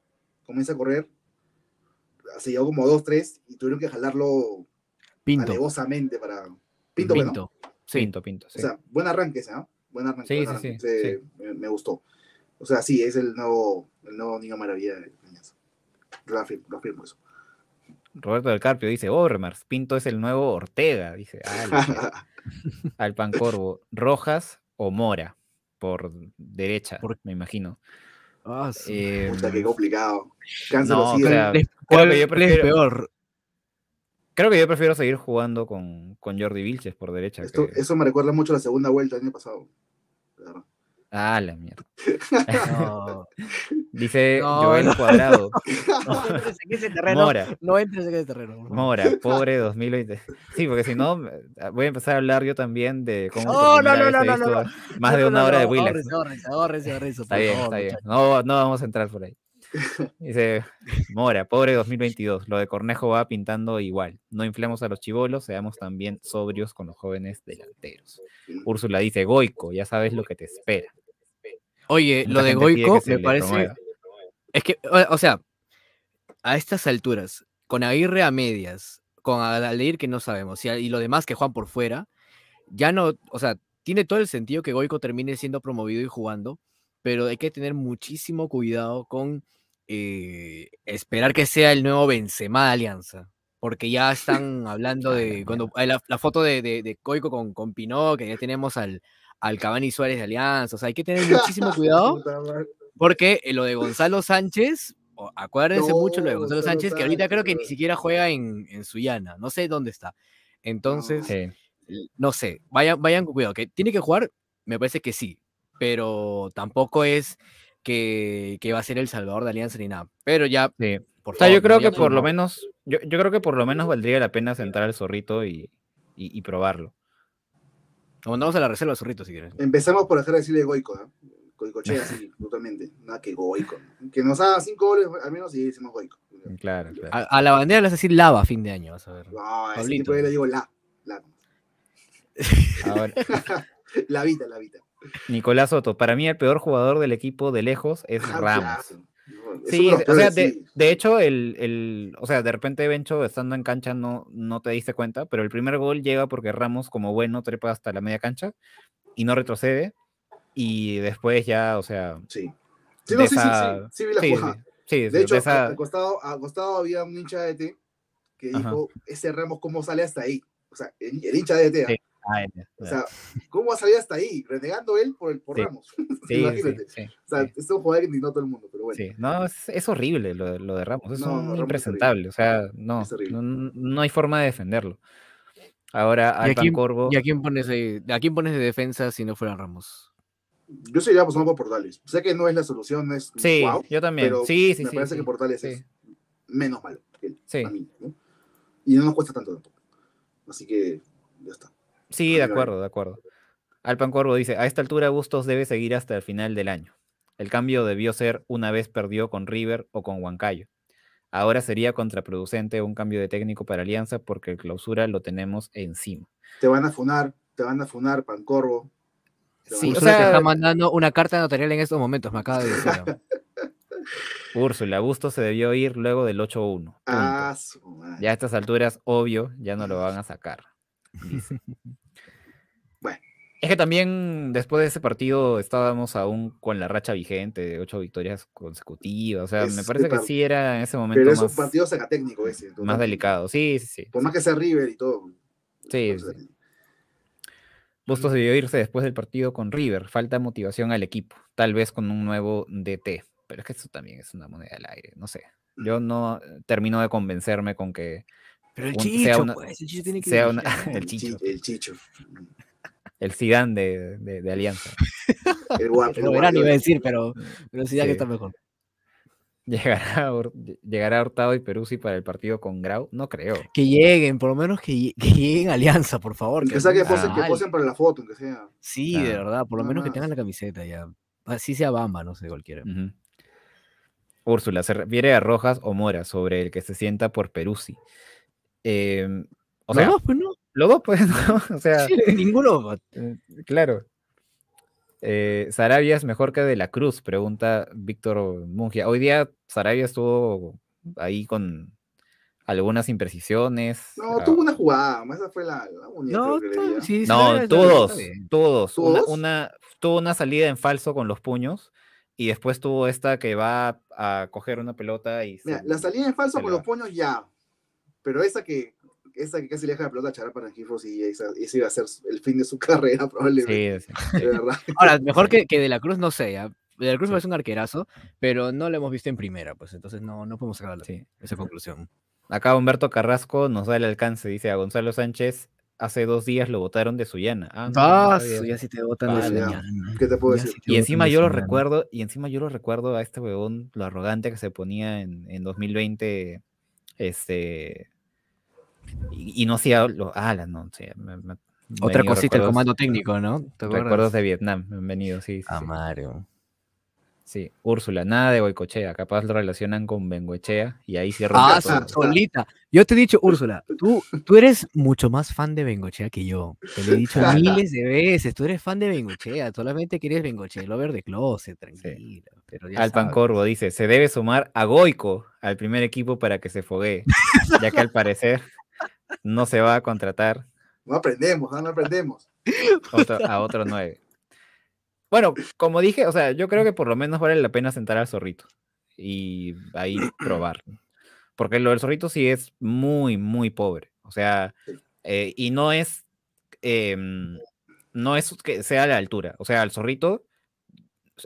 Comienza a correr. Se llevó como dos, tres y tuvieron que jalarlo Pinto. alevosamente para. Pinto, Pinto. Sí. Pinto, Pinto. O sea, buen arranque ese, ¿no? Buen arranque. Sí, Sí, sí, me, gustó. O sea, sí, es el nuevo, el nuevo Niño Maravilla de Lo lo afirmo eso. Roberto del Carpio dice, Overmars, oh, Pinto es el nuevo Ortega, dice al Pancorvo, Rojas o Mora, por derecha, me imagino. Ah, eh, Puta, qué complicado. no, creo que yo prefiero, seguir jugando con, con Jordi Vilches por derecha. Eso me recuerda mucho a la segunda vuelta del año pasado. Ah, la mierda. Dice no, Joel Cuadrado. No, entres en ese terreno. Mora. No entres en ese terreno. Mora, pobre 2020. Sí, porque si no, ah, voy a empezar a hablar yo también de cómo. No, no, no, este no, no, Más de una hora de Willax. Está bien, está bien. No, no vamos a entrar por ahí. Dice Mora, pobre 2022. Lo de Cornejo va pintando igual. No inflemos a los chivolos, seamos también sobrios con los jóvenes delanteros. Úrsula dice: Goico, ya sabes lo que te espera. Oye, lo de Goico me parece. Es que, o, sea, a estas alturas, con Aguirre a medias, con Adalir que no sabemos, y, lo demás que Juan por fuera, ya no, o sea, tiene todo el sentido que Goico termine siendo promovido y jugando, pero hay que tener muchísimo cuidado con eh, esperar que sea el nuevo Benzema de Alianza. Porque ya están hablando ah, de cuando eh, la, foto de, Goico con, con que ya tenemos al, al y Suárez de Alianza. O sea, hay que tener muchísimo cuidado porque eh, lo de Gonzalo Sánchez, acuérdense mucho lo de Gonzalo Sánchez, que ahorita creo que ni siquiera juega en, en Suyana, no sé dónde está. Entonces, no, sé, vayan, vayan con cuidado, que tiene que jugar, me parece que sí, pero tampoco es que, que va a ser el salvador de Alianza ni nada. Pero ya, por yo creo que por lo menos, yo, creo que por lo menos valdría la pena sentar al zorrito y probarlo mandamos a la reserva, zurrito, si quieres. Empezamos por hacer decirle Goico, ¿no? Goicochea, sí, totalmente. Nada que Goico. Que nos haga cinco goles al menos y decimos Goico. Claro, claro. A, la bandera le vas a decir lava a fin de año, vas a ver. No, le digo la. La. Ahora. la vida, la vida. Nicolás Soto, para mí el peor jugador del equipo de lejos es ah, Ramos. Sí, o sea, de, de, hecho, el, el, o sea, de repente Bencho estando en cancha no, no te diste cuenta, pero el primer gol llega porque Ramos, como bueno, trepa hasta la media cancha y no retrocede. Y después ya, o sea. Sí. Sí, sí, sí, sí, sí, Sí, de hecho, esa... costado, costado, había un hincha de T que dijo: Ese Ramos, ¿cómo sale hasta ahí? O sea, el, hincha de T. ¿ah? O sea, ¿cómo va a salir hasta ahí? Renegando él por, el, Ramos. Sí, Imagínate. o sea, es un jugador que a todo el mundo, pero bueno. no, es, horrible lo, de Ramos. Es impresentable. o sea, no, no, hay forma de defenderlo. Ahora, ¿Y a, quién, ¿y a quién pones ahí? ¿A quién pones de defensa si no fuera Ramos? Yo seguiría apostando por Portales. Sé que no es la solución, no es sí, yo también. sí, sí, me parece que Portales es menos malo. Que él, a mí, Y no nos cuesta tanto tampoco. Así que ya está. Sí, de acuerdo, de acuerdo. al dice, a esta altura Bustos debe seguir hasta el final del año. El cambio debió ser una vez perdió con River o con Huancayo. Ahora sería contraproducente un cambio de técnico para Alianza porque el clausura lo tenemos encima. Te van a funar, te van a funar, Pancorvo. Sí, te está mandando una carta notarial en estos momentos, me acaba de decir. Úrsula, Bustos se debió ir luego del 8-1. Ah, ya a estas alturas, obvio, ya no lo van a sacar. Es que también después de ese partido estábamos aún con la racha vigente de ocho victorias consecutivas. O sea, me parece que sí era en ese momento. Pero es un partido Sacatecnico ese. Más delicado, sí, sí, sí. Por más que sea River y todo. Sí. sí. Bustos debió irse después del partido con River. Falta motivación al equipo. Tal vez con un nuevo DT. Pero es que eso también es una moneda al aire. No sé. Mm. Yo no termino de convencerme con que. Pero el chicho, pues, el chicho tiene que. Sea el chicho. El chicho el Zidane de, Alianza. el guapo. El lo a decir, pero, pero Zidane que está mejor. ¿Llegará, Hurtado y Peruzzi para el partido con Grau? No creo. Que lleguen, por lo menos que, lleguen a Alianza, por favor. Que, que, posen, para la foto, que sea. Sí, de verdad, por lo menos que tengan la camiseta ya. Así sea Bamba, no sé, cualquiera. Úrsula, ¿se refiere a Rojas o Mora sobre el que se sienta por Peruzzi? Em, sea, no, los dos, pues, O sea. Pues, ninguno. Pues. Claro. Eh, Sarabia es mejor que De la Cruz, pregunta Víctor Mungia. Hoy día Sarabia estuvo ahí con algunas imprecisiones. No, ah. tuvo una jugada, esa fue la, única. No, todos, todos. tuvo una, tuvo una salida en falso con los puños y después tuvo esta que va a coger una pelota y... Mira, la salida en falso con los puños ya, pero esa que esa que casi le deja la pelota a para Gifos y ese iba a ser el fin de su carrera, probablemente. Sí, De verdad. Ahora, mejor que, que, De la Cruz, no sea ¿ah? De la Cruz es un arquerazo, pero no lo hemos visto en primera, pues entonces no, no podemos sí esa conclusión. Acá Humberto Carrasco nos da el alcance, dice a Gonzalo Sánchez. Hace dos días lo votaron de su Ah, ah ya si te votan de ah, ¿Qué te puedo decir? y encima yo lo recuerdo, y encima yo lo recuerdo a este weón lo arrogante que se ponía en, en 2020, este, y, no hacía Ah, la no. Otra cosita, el comando técnico, ¿no? recuerdos de Vietnam, bienvenido, sí. Ah, sí Mario. Sí, Úrsula, nada de Goicochea, capaz lo relacionan con Bengoechea y ahí cierro. Ah, solita. Yo te he dicho, Úrsula, tú, tú eres mucho más fan de Bengochea que yo. Te lo he dicho miles de veces, tú eres fan de Bengochea, solamente quieres Bengochea, ver de closet, tranquilo. al Pero Alpan Corvo dice, se debe sumar a Goico al primer equipo para que se fogue ya que al parecer no se va a contratar. No aprendemos, ah, no, aprendemos. a otro nueve. Bueno, como dije, o sea, yo creo que por lo menos vale la pena sentar al zorrito y ahí probar. Porque lo del zorrito sí es muy, muy pobre. O sea, eh, y no es, em, no es que sea a la altura. O sea, al zorrito,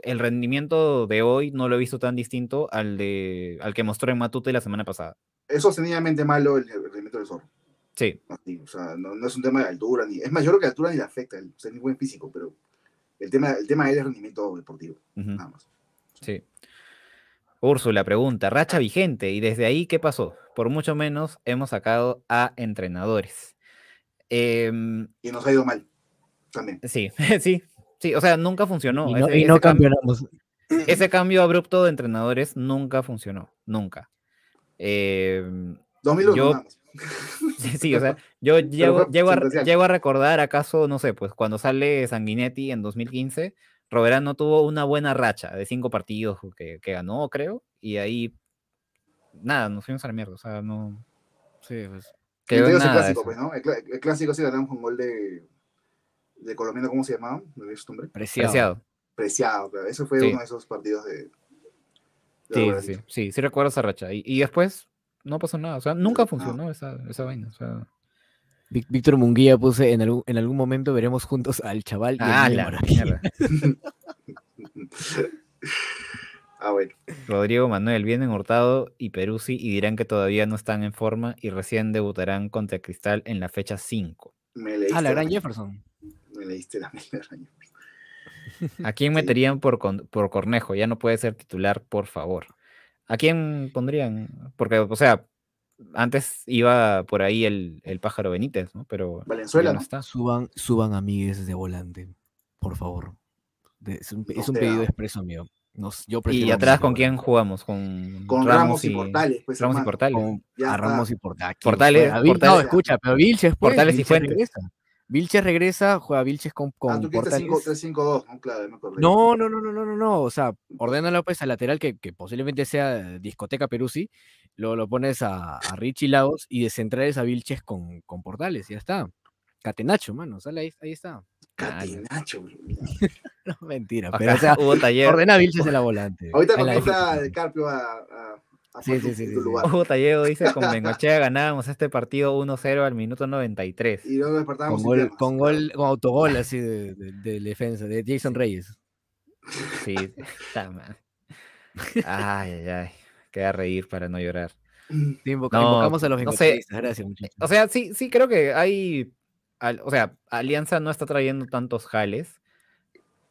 el rendimiento de hoy no lo he visto tan distinto al, de, al que mostró en Matute la semana pasada. Es sencillamente malo el rendimiento del zorro. Sí. o sea, no, es un tema de altura, ni, es mayor que altura ni le afecta, el, ser buen físico, pero el tema, el tema es el rendimiento deportivo, nada más. Sí. Úrsula pregunta, racha vigente, y desde ahí, ¿qué pasó? Por mucho menos hemos sacado a entrenadores. Em, y nos ha ido mal, también. Sí, sí, sí, o sea, nunca funcionó. Y no, ese, ese cambio abrupto de entrenadores nunca funcionó, nunca. Eh, yo, sí, o sea, yo llego, a, a, recordar acaso, no sé, pues cuando sale Sanguinetti en 2015, no tuvo una buena racha de cinco partidos que, que ganó, creo, y ahí nada, nos fuimos a la mierda, o sea, no... Sí, pues... pues el clásico, ¿no? El, clásico sí ganamos con gol de, de colombiano, ¿cómo se llamaba? Preciado. Preciado. Preciado, pero eso fue uno de esos partidos de... sí, sí, sí, sí, recuerdo esa racha. Y, y después, no pasó nada. O sea, nunca funcionó esa, esa vaina. Víctor Munguía puse en algún, en algún momento veremos juntos al chaval. ah, la ah, bueno. Rodrigo Manuel, vienen Hurtado y Peruzzi y dirán que todavía no están en forma y recién debutarán contra Cristal en la fecha 5. ah, la gran Jefferson. Me leíste la mierda. ¿A quién meterían por, por Cornejo? Ya no puede ser titular, por favor. ¿A quién pondrían? Porque, o sea, antes iba por ahí el, pájaro Benítez, ¿no? Pero Valenzuela está. Suban, suban mí de volante, por favor. es un, pedido expreso mío. y atrás, ¿con quién jugamos? Con, Ramos, y, Portales. Ramos y Portales. Con, a Ramos y Portales. Portales, Portales no, escucha, pero Vilches. Pues, Portales y Fuentes. Vilches regresa, juega Vilches con, ah, con ah, tú 3-5-2, no, No, no, no, no, no, no, o sea, mm. ordena López pues, al lateral que, que posiblemente sea discoteca Peruzzi, luego lo pones a, Richie Lagos y descentrales a Vilches con, con Portales, ya está. Catenacho, mano, sale ahí, ahí está. Catenacho, No, mentira, Acá pero o sea, ordena a Vilches en la volante. Ahorita comienza el Carpio a sí, sí, sí, dice, con Bengochea ganábamos este partido 1-0 al minuto 93. Y luego despertábamos con, gol, con, gol, con autogol así de, defensa, de Jason Reyes. Sí, está mal. Ay, ay, ay. Queda reír para no llorar. invocamos a los no gracias muchachos. O sea, sí, sí creo que hay, o sea, Alianza no está trayendo tantos jales,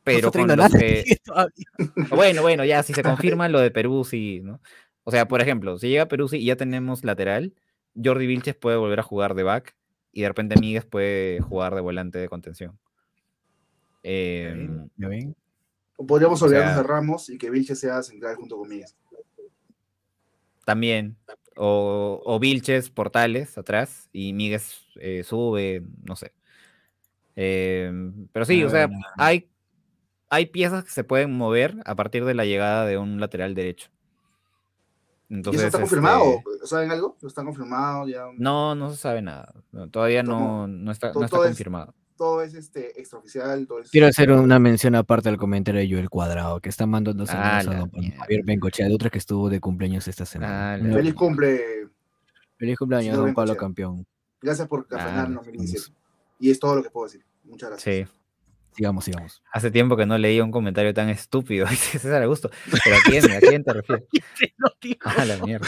pero que... Bueno, bueno, ya, si se confirma lo de Perú, sí, ¿no? O sea, por ejemplo, si llega Perú y ya tenemos lateral, Jordi Vilches puede volver a jugar de back y de repente Miguel puede jugar de volante de contención. Em, podríamos olvidarnos de Ramos y que Vilches sea central junto con Miguel. También. O, Vilches, Portales atrás y Miguel eh, sube, no sé. Em, pero sí, o sea, ah. hay, hay piezas que se pueden mover a partir de la llegada de un lateral derecho. ¿Y eso está este, confirmado? ¿Saben algo? ¿Está confirmado ya? No, no se sabe nada. todavía no, no está, no está confirmado. todo es este extraoficial. Todo es... Quiero hacer una mención aparte al comentario de Joel Cuadrado, que está mandando ah, a Javier Bencochea, de otra que estuvo de cumpleaños esta semana. Ah, feliz cumple. Feliz cumpleaños, don Pablo Campeón. Gracias por cafeinarnos, ah, Y es todo lo que puedo decir. Muchas gracias. Sí. Sigamos, sigamos. Hace tiempo que no leía un comentario tan estúpido, César Augusto. ¿Pero a quién? ¿A quién te refieres? A ah, la mierda.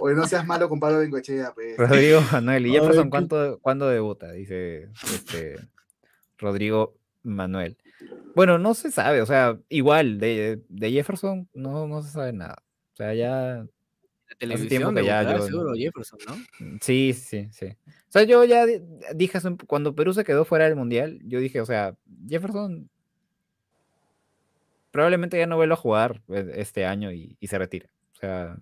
Oye, no seas malo con Pablo Bengochea, pues. Rodrigo Manuel. ¿Y Jefferson cuándo debuta? Dice este, Rodrigo Manuel. Bueno, no se sabe, o sea, igual de, de Jefferson no, no se sabe nada. O sea, ya televisión ya yo... Jefferson, ¿no? Mm, sí, sí, sí. O sea, yo ya dije, cuando Perú se quedó fuera del Mundial, yo dije, o sea, Jefferson probablemente ya no vuelva a jugar e-, este año y, se retira. O sea...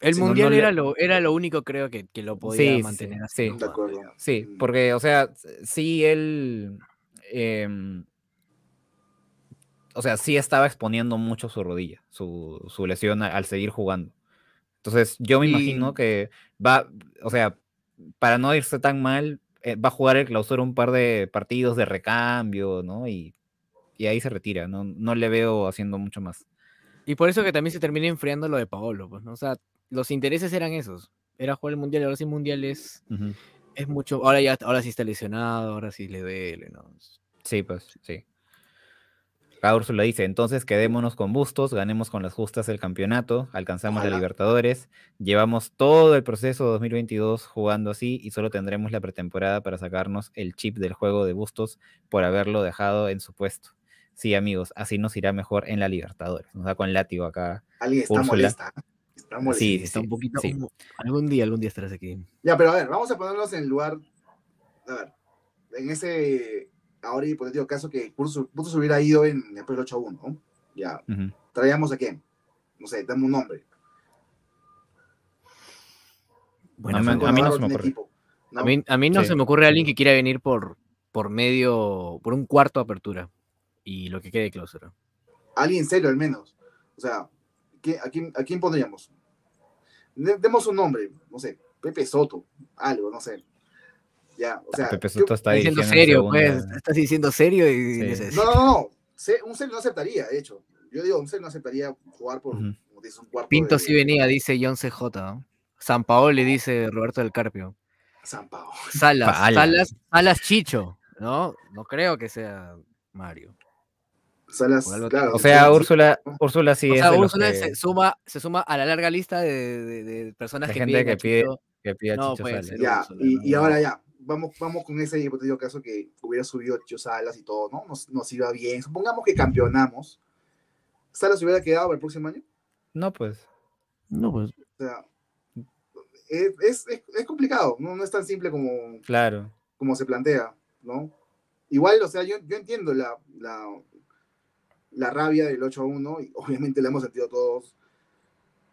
El mundial era, lo, era lo único, creo, que, lo podía mantener sí, así. Sí. Mm. porque, o sea, sí él. Em, o sea, sí estaba exponiendo mucho su rodilla, su, lesión al seguir jugando. Entonces, yo me imagino que va, o sea, para no irse tan mal, eh, va a jugar el clausura un par de partidos de recambio, ¿no? Y, y ahí se retira, ¿no? no le veo haciendo mucho más. Y por eso que también se termina enfriando lo de Paolo, pues, ¿no? O sea, los intereses eran esos. Era jugar el mundial, ahora sí mundial es, mucho. Ahora ya, ahora sí está lesionado, ahora sí le duele, ¿no? Sí, pues, sí lo dice, entonces quedémonos con Bustos, ganemos con las justas el campeonato, alcanzamos la Libertadores, llevamos todo el proceso 2022 jugando así y solo tendremos la pretemporada para sacarnos el chip del juego de Bustos por haberlo dejado en su puesto. Sí, amigos, así nos irá mejor en la Libertadores. Nos da con látigo acá. Alguien está molesta. ¿eh? Está Sí, está un poquito. algún día, algún día estarás aquí. Ya, pero a ver, vamos a ponernos en lugar. A ver, en ese ahora por el caso que se hubiera ido en después del 8-1, ¿no? Ya. Traíamos a quién? No sé, dame un nombre. Bueno, a, mí, no se me ocurre. A mí, no se me ocurre alguien que quiera venir por, por medio, por un cuarto de apertura y lo que quede closer. Alguien serio al menos. O sea, quién, a quién pondríamos? demos un nombre, no sé, Pepe Soto, algo, no sé. Ya, o sea, Pepe está diciendo serio, pues. Estás diciendo serio y dices... No, no, no. Un serio no aceptaría, de hecho. Yo digo, un serio no aceptaría jugar por, un cuarto Pinto si sí venía, dice John CJ. san San le ah. dice Roberto del Carpio. San Paolo. Salas, Salas, Salas Chicho, ¿no? No creo que sea Mario. Salas, claro, o sea, Úrsula, sí. Úrsula sí o Úrsula se, suma, se suma a la larga lista de, personas que, piden pide, que pide a Chicho Salas. Ya, y, ahora ya, vamos, con ese hipotético caso que hubiera subido ocho Salas y todo, ¿no? Nos, nos iba bien. Supongamos que campeonamos. ¿Salas hubiera quedado para el próximo año? No, pues. No, pues. O sea, es, complicado, ¿no? es tan simple como, claro. como se plantea, ¿no? Igual, o sea, yo, yo entiendo la, la, la rabia del 8-1, y obviamente la hemos sentido todos,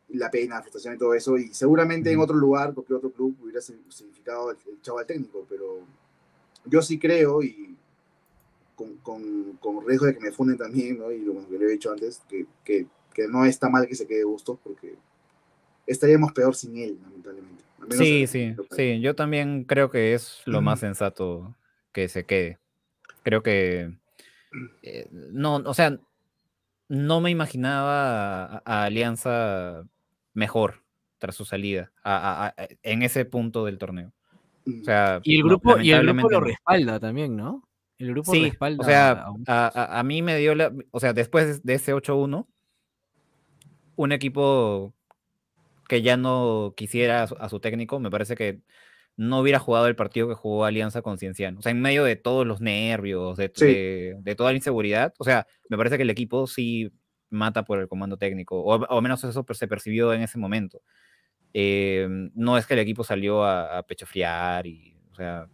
la pena, la frustración y todo eso. Y seguramente en otro lugar, cualquier otro club, hubiera significado el, chaval chavo técnico, pero yo sí creo y con, riesgo de que me funden también, y lo que le he dicho antes, que, que, que, no está mal que se quede gusto, porque estaríamos peor sin él, lamentablemente. sí, sí, sí, yo también creo que es lo más sensato que se quede. Creo que... Eh, no, o sea, no me imaginaba a Alianza mejor tras su salida en ese punto del torneo. Mm. y el grupo, y el lo respalda también, ¿no? El grupo sí, O sea, a, mí me dio la. O sea, después de ese 8-1, un equipo que ya no quisiera a su, técnico, me parece que no hubiera jugado el partido que jugó Alianza con Cienciano. O sea, en medio de todos los nervios, de, toda la inseguridad, o sea, me parece que el equipo sí mata por el comando técnico, o, menos eso se percibió en ese momento. Em, no es que el equipo salió a, a pechofriar y, o sea,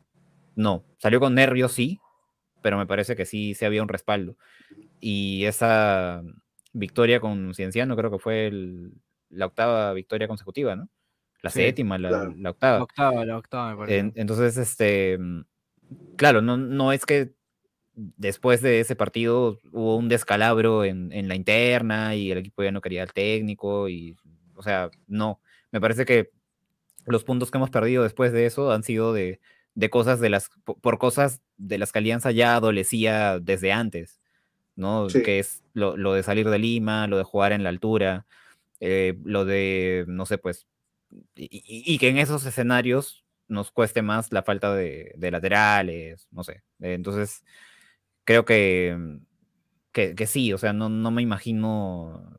no, salió con nervios, sí, pero me parece que sí, se había un respaldo. Y esa victoria con Cienciano creo que fue la octava victoria consecutiva, ¿no? La séptima, la, octava. La octava, la octava, entonces, este, mm, claro, no, no es que después de ese partido hubo un descalabro en, la interna y el equipo ya no quería al técnico y, o sea, no, me parece que los puntos que hemos perdido después de eso han sido de, cosas de las, por cosas de las que Alianza ya adolecía desde antes, ¿no? Que es lo, de salir de Lima, lo de jugar en la altura, eh, lo de, no sé, pues, y, que en esos escenarios nos cueste más la falta de laterales, no sé. Entonces, creo mm, que, sí, o sea, no, no me imagino,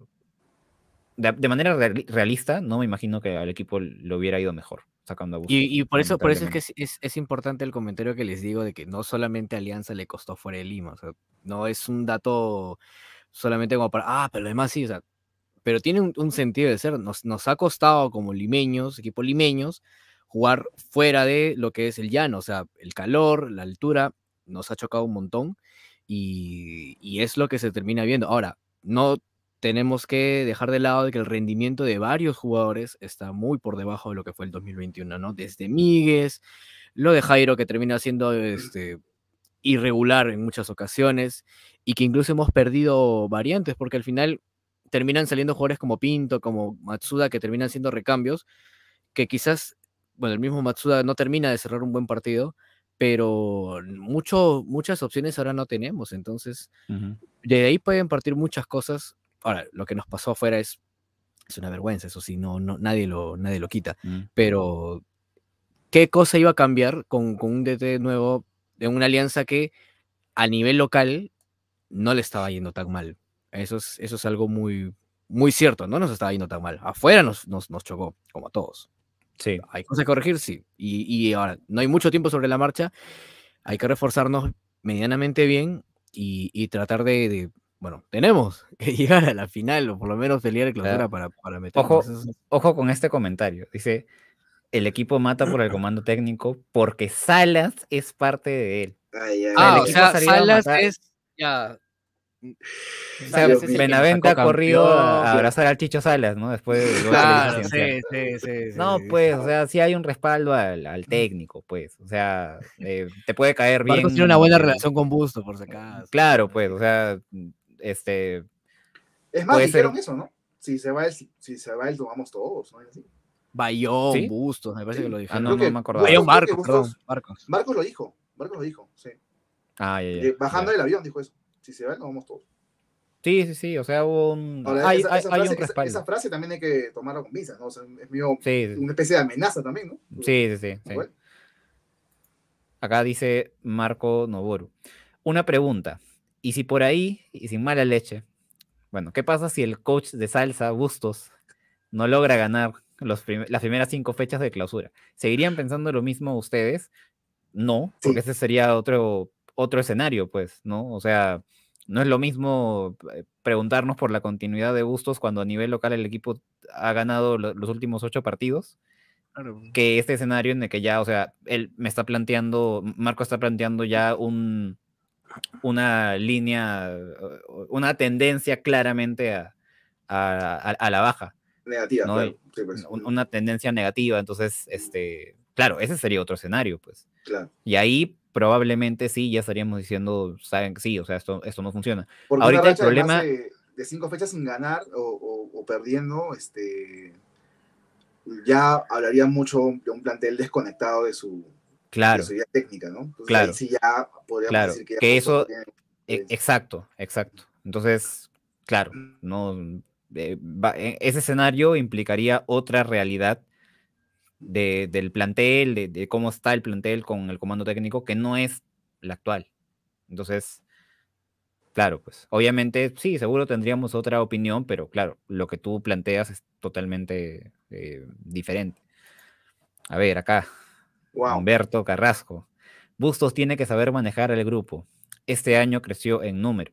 de, manera realista, no me imagino que al equipo le hubiera ido mejor sacando a y, por eso, por eso es que es, importante el comentario que les digo de que no solamente Alianza le costó fuera de Lima, o sea, no es un dato solamente como para, ah, pero además sí, o sea, pero tiene un, un sentido de ser, nos, nos ha costado como limeños, equipo limeños, jugar fuera de lo que es el llano, o sea, el calor, la altura, nos ha chocado un montón, y, es lo que se termina viendo. Ahora, no tenemos que dejar de lado que el rendimiento de varios jugadores está muy por debajo de lo que fue el 2021, ¿no? Desde Míguez, lo de Jairo, que termina siendo este, irregular en muchas ocasiones, y que incluso hemos perdido variantes, porque al final terminan saliendo jugadores como Pinto, como Matsuda, que terminan siendo recambios, que quizás, bueno, el mismo Matsuda no termina de cerrar un buen partido, pero mucho, muchas opciones ahora no tenemos, entonces de ahí pueden partir muchas cosas. Ahora, lo que nos pasó afuera es, es una vergüenza, eso sí, no, no, nadie, lo, nadie lo quita, mm. pero ¿qué cosa iba a cambiar con, un DT nuevo en una alianza que a nivel local no le estaba yendo tan mal? Eso es, algo muy, muy cierto, no nos estaba yendo tan mal. Afuera nos, nos chocó, como a todos. Sí, hay cosas que corregir, sí. Y, ahora, no hay mucho tiempo sobre la marcha. Hay que reforzarnos medianamente bien y, tratar de, Bueno, tenemos que llegar a la final o por lo menos pelear el clausura para, para Ojo, con este comentario. Dice: el equipo mata por el comando técnico porque Salas es parte de él. Ah, ya. o sea, ah, Salas es. Ya, o ha corrido a abrazar al Chicho Salas, ¿no? Después de claro, sí, sí, sí, No, pues, o sea, sí hay un respaldo al, al mm. técnico, pues. O sea, eh, te puede caer Marcos bien. tiene una buena relación con Busto, por si mm, acaso. Claro, pues, o sea, mm, este. Es más, dijeron eso, ¿no? Si se va el, si se va el, lo vamos todos, ¿no? Así. Bayón, ¿Sí? Bustos, me parece que lo dijo. no, no me acordaba. Bayón Marcos, Marcos, Marcos. Marcos lo dijo, Marcos lo dijo, sí. Ah, ya, ya, Bajando el avión dijo eso si se va, nos vamos todos. Sí, sí, sí, o sea, hubo un... hay, esa, frase, un Esa, frase también hay que tomarla con visa, es mío, sí, una especie de amenaza también, ¿no? Sí, sí, sí. Acá dice Marco Noboru. Una pregunta. Y si por ahí, y sin mala leche, bueno, ¿qué pasa si el coach de salsa, Bustos, no logra ganar los las primeras cinco fechas de clausura? ¿Seguirían pensando lo mismo ustedes? No, porque ese sería otro, otro escenario, pues, ¿no? O sea, no es lo mismo eh, preguntarnos por la continuidad de Bustos cuando a nivel local el equipo ha ganado los últimos ocho partidos que este escenario en el que ya, o sea, él me está planteando, Marco está planteando ya un, una línea, una tendencia claramente a, la baja. Negativa, claro. Pues. Una tendencia negativa, entonces, este, claro, ese sería otro escenario, pues. Claro. Y ahí probablemente sí, ya estaríamos diciendo, saben, sí, o sea, esto, esto no funciona. Porque Ahorita el problema... De, cinco fechas sin ganar o, perdiendo, este, ya hablaría mucho de un plantel desconectado de su, claro. de su técnica, ¿no? claro. Sí ya podríamos claro. decir que, que eso... E exacto, exacto. Entonces, claro, no... Eh, e, ese escenario implicaría otra realidad del plantel, de, cómo está el plantel con el comando técnico, que no es la actual. Entonces, claro, pues obviamente sí, seguro tendríamos otra opinión, pero claro, lo que tú planteas es totalmente eh, diferente. A ver, acá. Humberto Carrasco. Bustos tiene que saber manejar el grupo. Este año creció en número.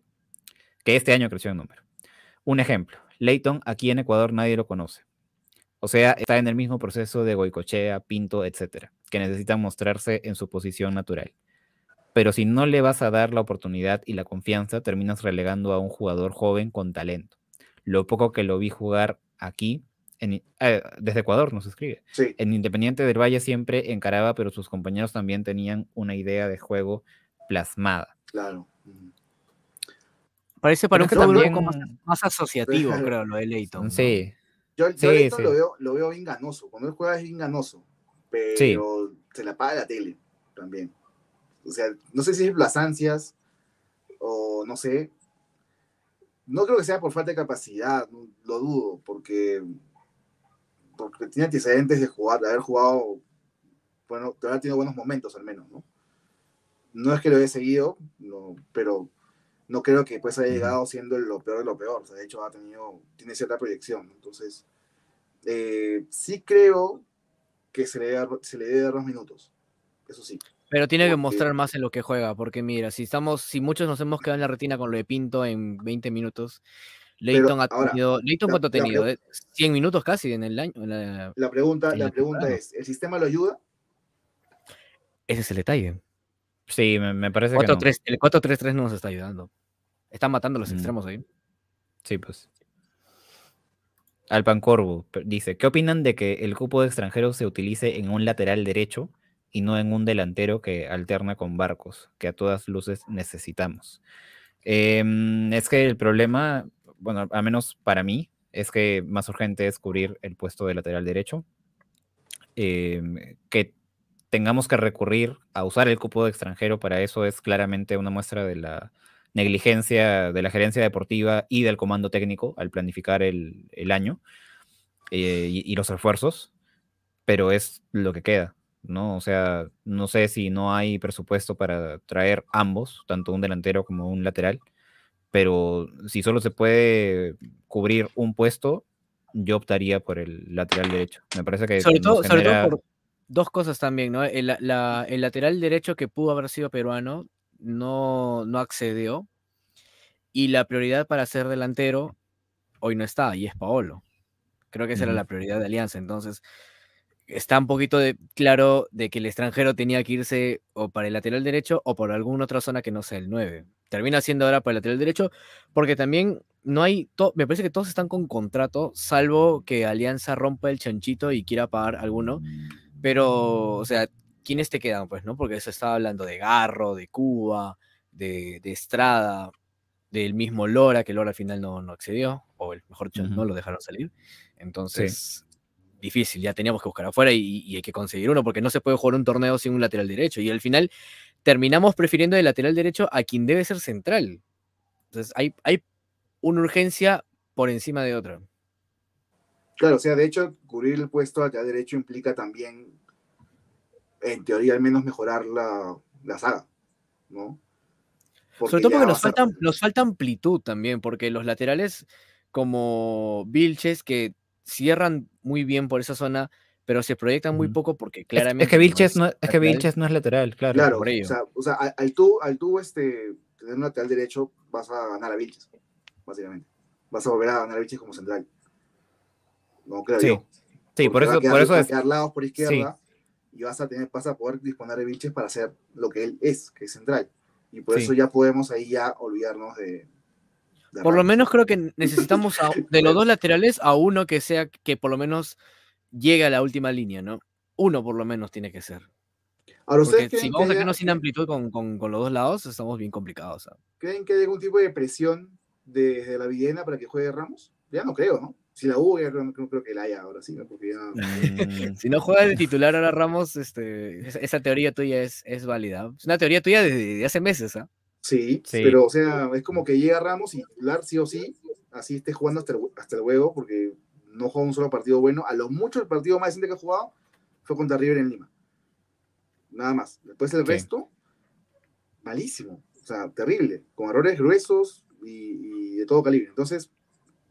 Que este año creció en número. Un ejemplo. Leighton, aquí en Ecuador nadie lo conoce. O sea, está en el mismo proceso de Goicochea, Pinto, etcétera, que necesita mostrarse en su posición natural. Pero si no le vas a dar la oportunidad y la confianza, terminas relegando a un jugador joven con talento. Lo poco que lo vi jugar aquí, eh, desde Ecuador nos escribe. En Independiente del Valle siempre encaraba, pero sus compañeros también tenían una idea de juego plasmada. Claro. Parece para un también... más, asociativo, creo, lo de Leighton. Sí. Yo, esto lo, veo, lo veo bien Cuando él juega es bien pero se la paga la tele también. O sea, no sé si es las ansias o no sé. No creo que sea por falta de capacidad, lo dudo, porque, porque tiene antecedentes de jugar, de haber jugado, bueno, de haber tenido buenos momentos al menos, ¿no? No es que lo haya seguido, no, pero no creo que pues haya llegado siendo lo peor de lo peor. de hecho, ha tenido, tiene cierta proyección. Entonces, eh, sí creo que se le, debe, se le dar unos minutos. Eso sí. Pero tiene que mostrar más en lo que juega, porque mira, si estamos, si muchos nos hemos quedado en la retina con lo de Pinto en 20 minutos, Leighton ha tenido, Leighton cuánto ha tenido, 100 minutos casi en el año. la, pregunta, la pregunta es, ¿el sistema lo ayuda? Ese es el detalle. Sí, me, parece que El 4-3-3 no nos está ayudando. Están matando los mm. extremos ahí. Sí, pues. Alpan Corvo dice, ¿qué opinan de que el cupo de extranjero se utilice en un lateral derecho y no en un delantero que alterna con barcos, que a todas luces necesitamos? Em, es que el problema, bueno, al menos para mí, es que más urgente es cubrir el puesto de lateral derecho, em, que tengamos que recurrir a usar el cupo de extranjero para eso es claramente una muestra de la negligencia de la gerencia deportiva y del comando técnico al planificar el, año eh, y, los esfuerzos, pero es lo que queda, ¿no? O sea, no sé si no hay presupuesto para traer ambos, tanto un delantero como un lateral, pero si solo se puede cubrir un puesto, yo optaría por el lateral derecho. Me parece que... Sobre, todo, por dos cosas también, ¿no? el lateral derecho que pudo haber sido peruano no, no accedió. Y la prioridad para ser delantero hoy no está, y es Paolo. Creo que esa era la prioridad de Alianza. Entonces, está un poquito de, claro de que el extranjero tenía que irse o para el lateral derecho o por alguna otra zona que no sea el 9. Termina siendo ahora para el lateral derecho, porque también no hay. Me parece que todos están con contrato, salvo que Alianza rompa el chanchito y quiera pagar alguno. Pero, o sea, quiénes te quedan, pues, ¿no? Porque eso estaba hablando de Garro, de Cuba, de, Estrada, del mismo Lora, que Lora al final no, no accedió, o el mejor dicho, no lo dejaron salir. Entonces, difícil, ya teníamos que buscar afuera y, hay que conseguir uno, porque no se puede jugar un torneo sin un lateral derecho. Y al final terminamos prefiriendo el lateral derecho a quien debe ser central. Entonces, hay, una urgencia por encima de otra. Claro, o sea, de hecho, cubrir el puesto allá derecho implica también en teoría, al menos mejorar la, la saga, ¿no? Sobre todo porque nos, faltan, nos falta amplitud también, porque los laterales como Vilches que cierran muy bien por esa zona, pero se proyectan muy poco porque claramente... Es, que Vilches no es, que Vilches no es lateral, claro. por ello. O sea, o sea al, tú, al tú este, tener un lateral derecho vas a ganar a Vilches, básicamente. Vas a volver a ganar a Vilches como central. No, creo sí. Sí, por eso, por eso es... Por izquierda, y vas a tener, vas a poder disponer de biches para hacer lo que él es, que es central. Y por eso ya podemos ahí ya olvidarnos de. por lo menos creo que necesitamos de los dos laterales a uno que sea que por lo menos llegue a la última línea, ¿no? Uno por lo menos tiene que ser. Ahora, si vamos que a quedarnos sin amplitud con, los dos lados, estamos bien complicados. ¿ah? ¿Creen que hay algún tipo de presión desde la Videna para que juegue Ramos? Ya no creo, ¿no? Si la hubo, creo que la haya ahora sí, mm. si no juega de titular ahora Ramos, este, esa, teoría tuya es, es válida. Es una teoría tuya desde de hace meses, ¿ah? Sí, pero o sea, es como que llega Ramos y titular sí o sí, así esté jugando hasta el, juego porque no juega un solo partido bueno. A lo mucho el partido más decente que ha jugado fue contra River en Lima. Nada más. Después el resto, malísimo. O sea, terrible. Con errores gruesos y, y de todo calibre. Entonces,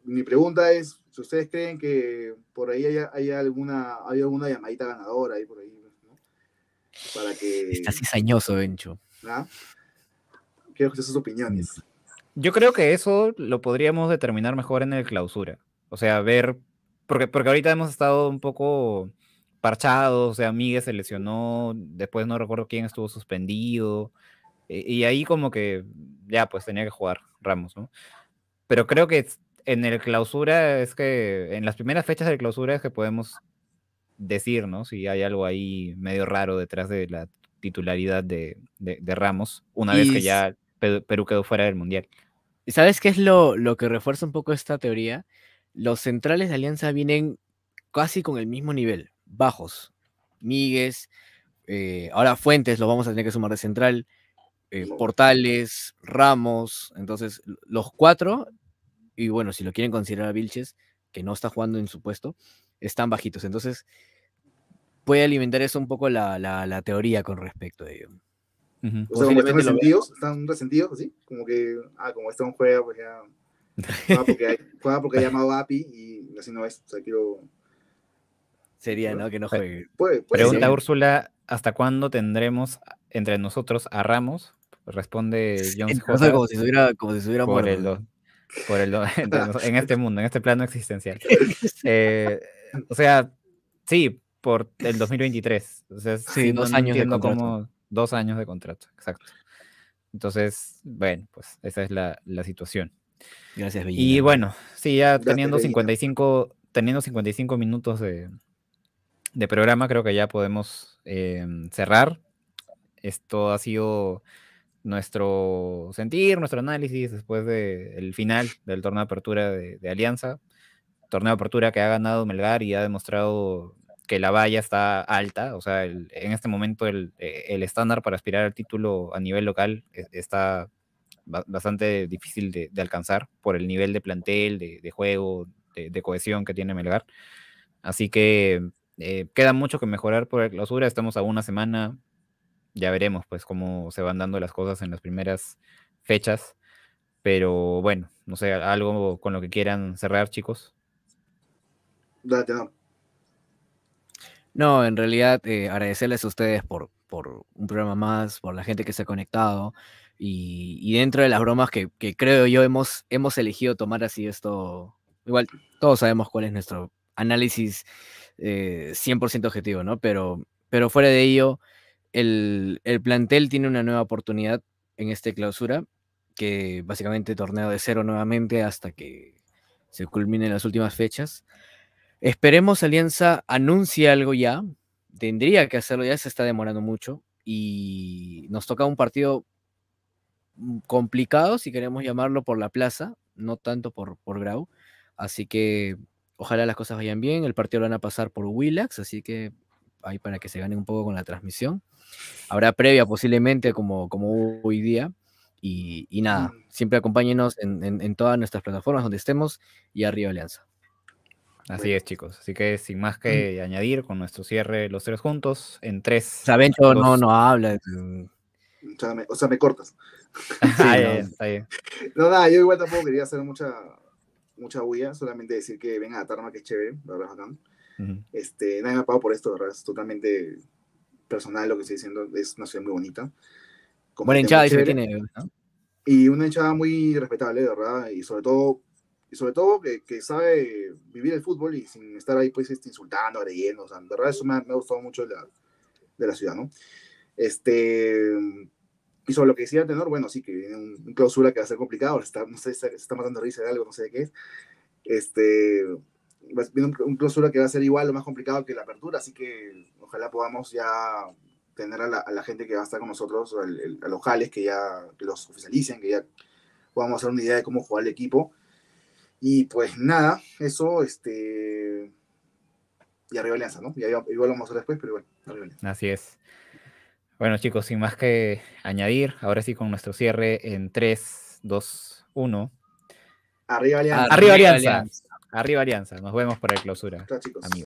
mi pregunta es si ustedes creen que por ahí haya, alguna, hay alguna llamadita ganadora ahí por ahí, pues, ¿no? Para que. Estás cizañoso, Bencho. ¿Ah? Quiero sus opiniones. Yo creo que eso lo podríamos determinar mejor en el clausura. O sea, ver. Porque, porque ahorita hemos estado un poco parchados, o sea, Miguel se lesionó, después no recuerdo quién estuvo suspendido. Y, y ahí como que ya pues tenía que jugar Ramos, ¿no? Pero creo que en el clausura es que, en las primeras fechas del clausura es que podemos decir, ¿no? Si hay algo ahí medio raro detrás de la titularidad de, Ramos, una vez que ya Perú quedó fuera del Mundial. ¿Y sabes qué es lo, lo que refuerza un poco esta teoría? Los centrales de Alianza vienen casi con el mismo nivel, bajos. Migues, eh, ahora Fuentes los vamos a tener que sumar de central, eh, Portales, Ramos, entonces los cuatro y bueno, si lo quieren considerar a Vilches, que no está jugando en su puesto, están bajitos. Entonces, puede alimentar eso un poco la, la, teoría con respecto a ello. O sea, como están resentidos, están resentidos, así, como que, ah, como este un juega, pues ya. Juega porque, ha llamado a API y así no es. O sea, quiero. Sería, ¿no? Que no juegue. Pregunta Úrsula: ¿hasta cuándo tendremos entre nosotros a Ramos? Responde Johnson Entonces, Como si estuviera, como si por muerto por el, en este mundo, en este plano existencial. Este eh, o sea, sí, por el 2023. O sea, sí, dos años no de dos años de contrato, exacto. Entonces, bueno, pues esa es la, la situación. Gracias, Bellina. Y bueno, sí, ya teniendo, 55, teniendo 55 minutos de, de programa, creo que ya podemos eh, cerrar. Esto ha sido nuestro sentir, nuestro análisis después del final del torneo de apertura de, Alianza. Torneo de apertura que ha ganado Melgar y ha demostrado que la valla está alta, o sea, en este momento eh, el, estándar para aspirar al título a nivel local eh, está bastante difícil de, alcanzar por el nivel de plantel, de, juego, de, cohesión que tiene Melgar. Así que eh, queda mucho que mejorar por la clausura, estamos a una semana ya veremos pues cómo se van dando las cosas en las primeras fechas. Pero bueno, no sé, algo con lo que quieran cerrar, chicos. Date, no. en realidad eh, agradecerles a ustedes por, por un programa más, por la gente que se ha conectado y, dentro de las bromas que, creo yo hemos, hemos elegido tomar así esto, igual todos sabemos cuál es nuestro análisis 100% eh, objetivo, ¿no? Pero, pero fuera de ello, el, plantel tiene una nueva oportunidad en este clausura, que básicamente torneo de cero nuevamente hasta que se culminen las últimas fechas. Esperemos Alianza anuncie algo ya, tendría que hacerlo ya, se está demorando mucho y nos toca un partido mm, complicado, si queremos llamarlo, por la plaza, no tanto por, por Grau. Así que ojalá las cosas vayan bien. El partido lo van a pasar por Willax, así que ahí para que se gane un poco con la transmisión. Habrá previa posiblemente como, como hoy día. Y, nada, mm. siempre acompáñenos en, en, todas nuestras plataformas donde estemos y arriba Alianza. Así es, chicos. Así que sin más que mm. añadir, con nuestro cierre los tres juntos, en tres. Sabencho no, no habla. O sea, me, cortas. ahí no, No, nada, yo igual tampoco quería hacer mucha, mucha bulla, solamente decir que venga a Tarma, que es chévere, la verdad, este, nadie me ha pagado por esto, ¿verdad? Es totalmente personal lo que estoy diciendo. Es una ciudad muy bonita. Buena hinchada, tiene. Y una hinchada muy respetable, ¿verdad? Y sobre todo, y sobre todo que, sabe vivir el fútbol y sin estar ahí, pues, este, insultando, agrediendo. de ¿verdad? Eso me ha, gustado mucho de la, ciudad, ¿no? Este. Y sobre lo que decía Tenor, bueno, sí, que viene una clausura que va a ser complicado, está, no sé, se está, matando risa de algo, no sé de qué es. Este, viene un, un, que va a ser igual o más complicado que la apertura, así que ojalá podamos ya tener a la, gente que va a estar con nosotros, a los jales que ya los oficialicen, que ya podamos hacer una idea de cómo jugar el equipo. Y pues nada, eso, este. Y arriba Alianza, ¿no? igual lo vamos a hacer después, pero bueno, arriba Alianza. Así es. Bueno, chicos, sin más que añadir, ahora sí con nuestro cierre en 3, 2, 1. Arriba Alianza. Arriba, Alianza. Arriba Alianza, nos vemos por el clausura. chicos.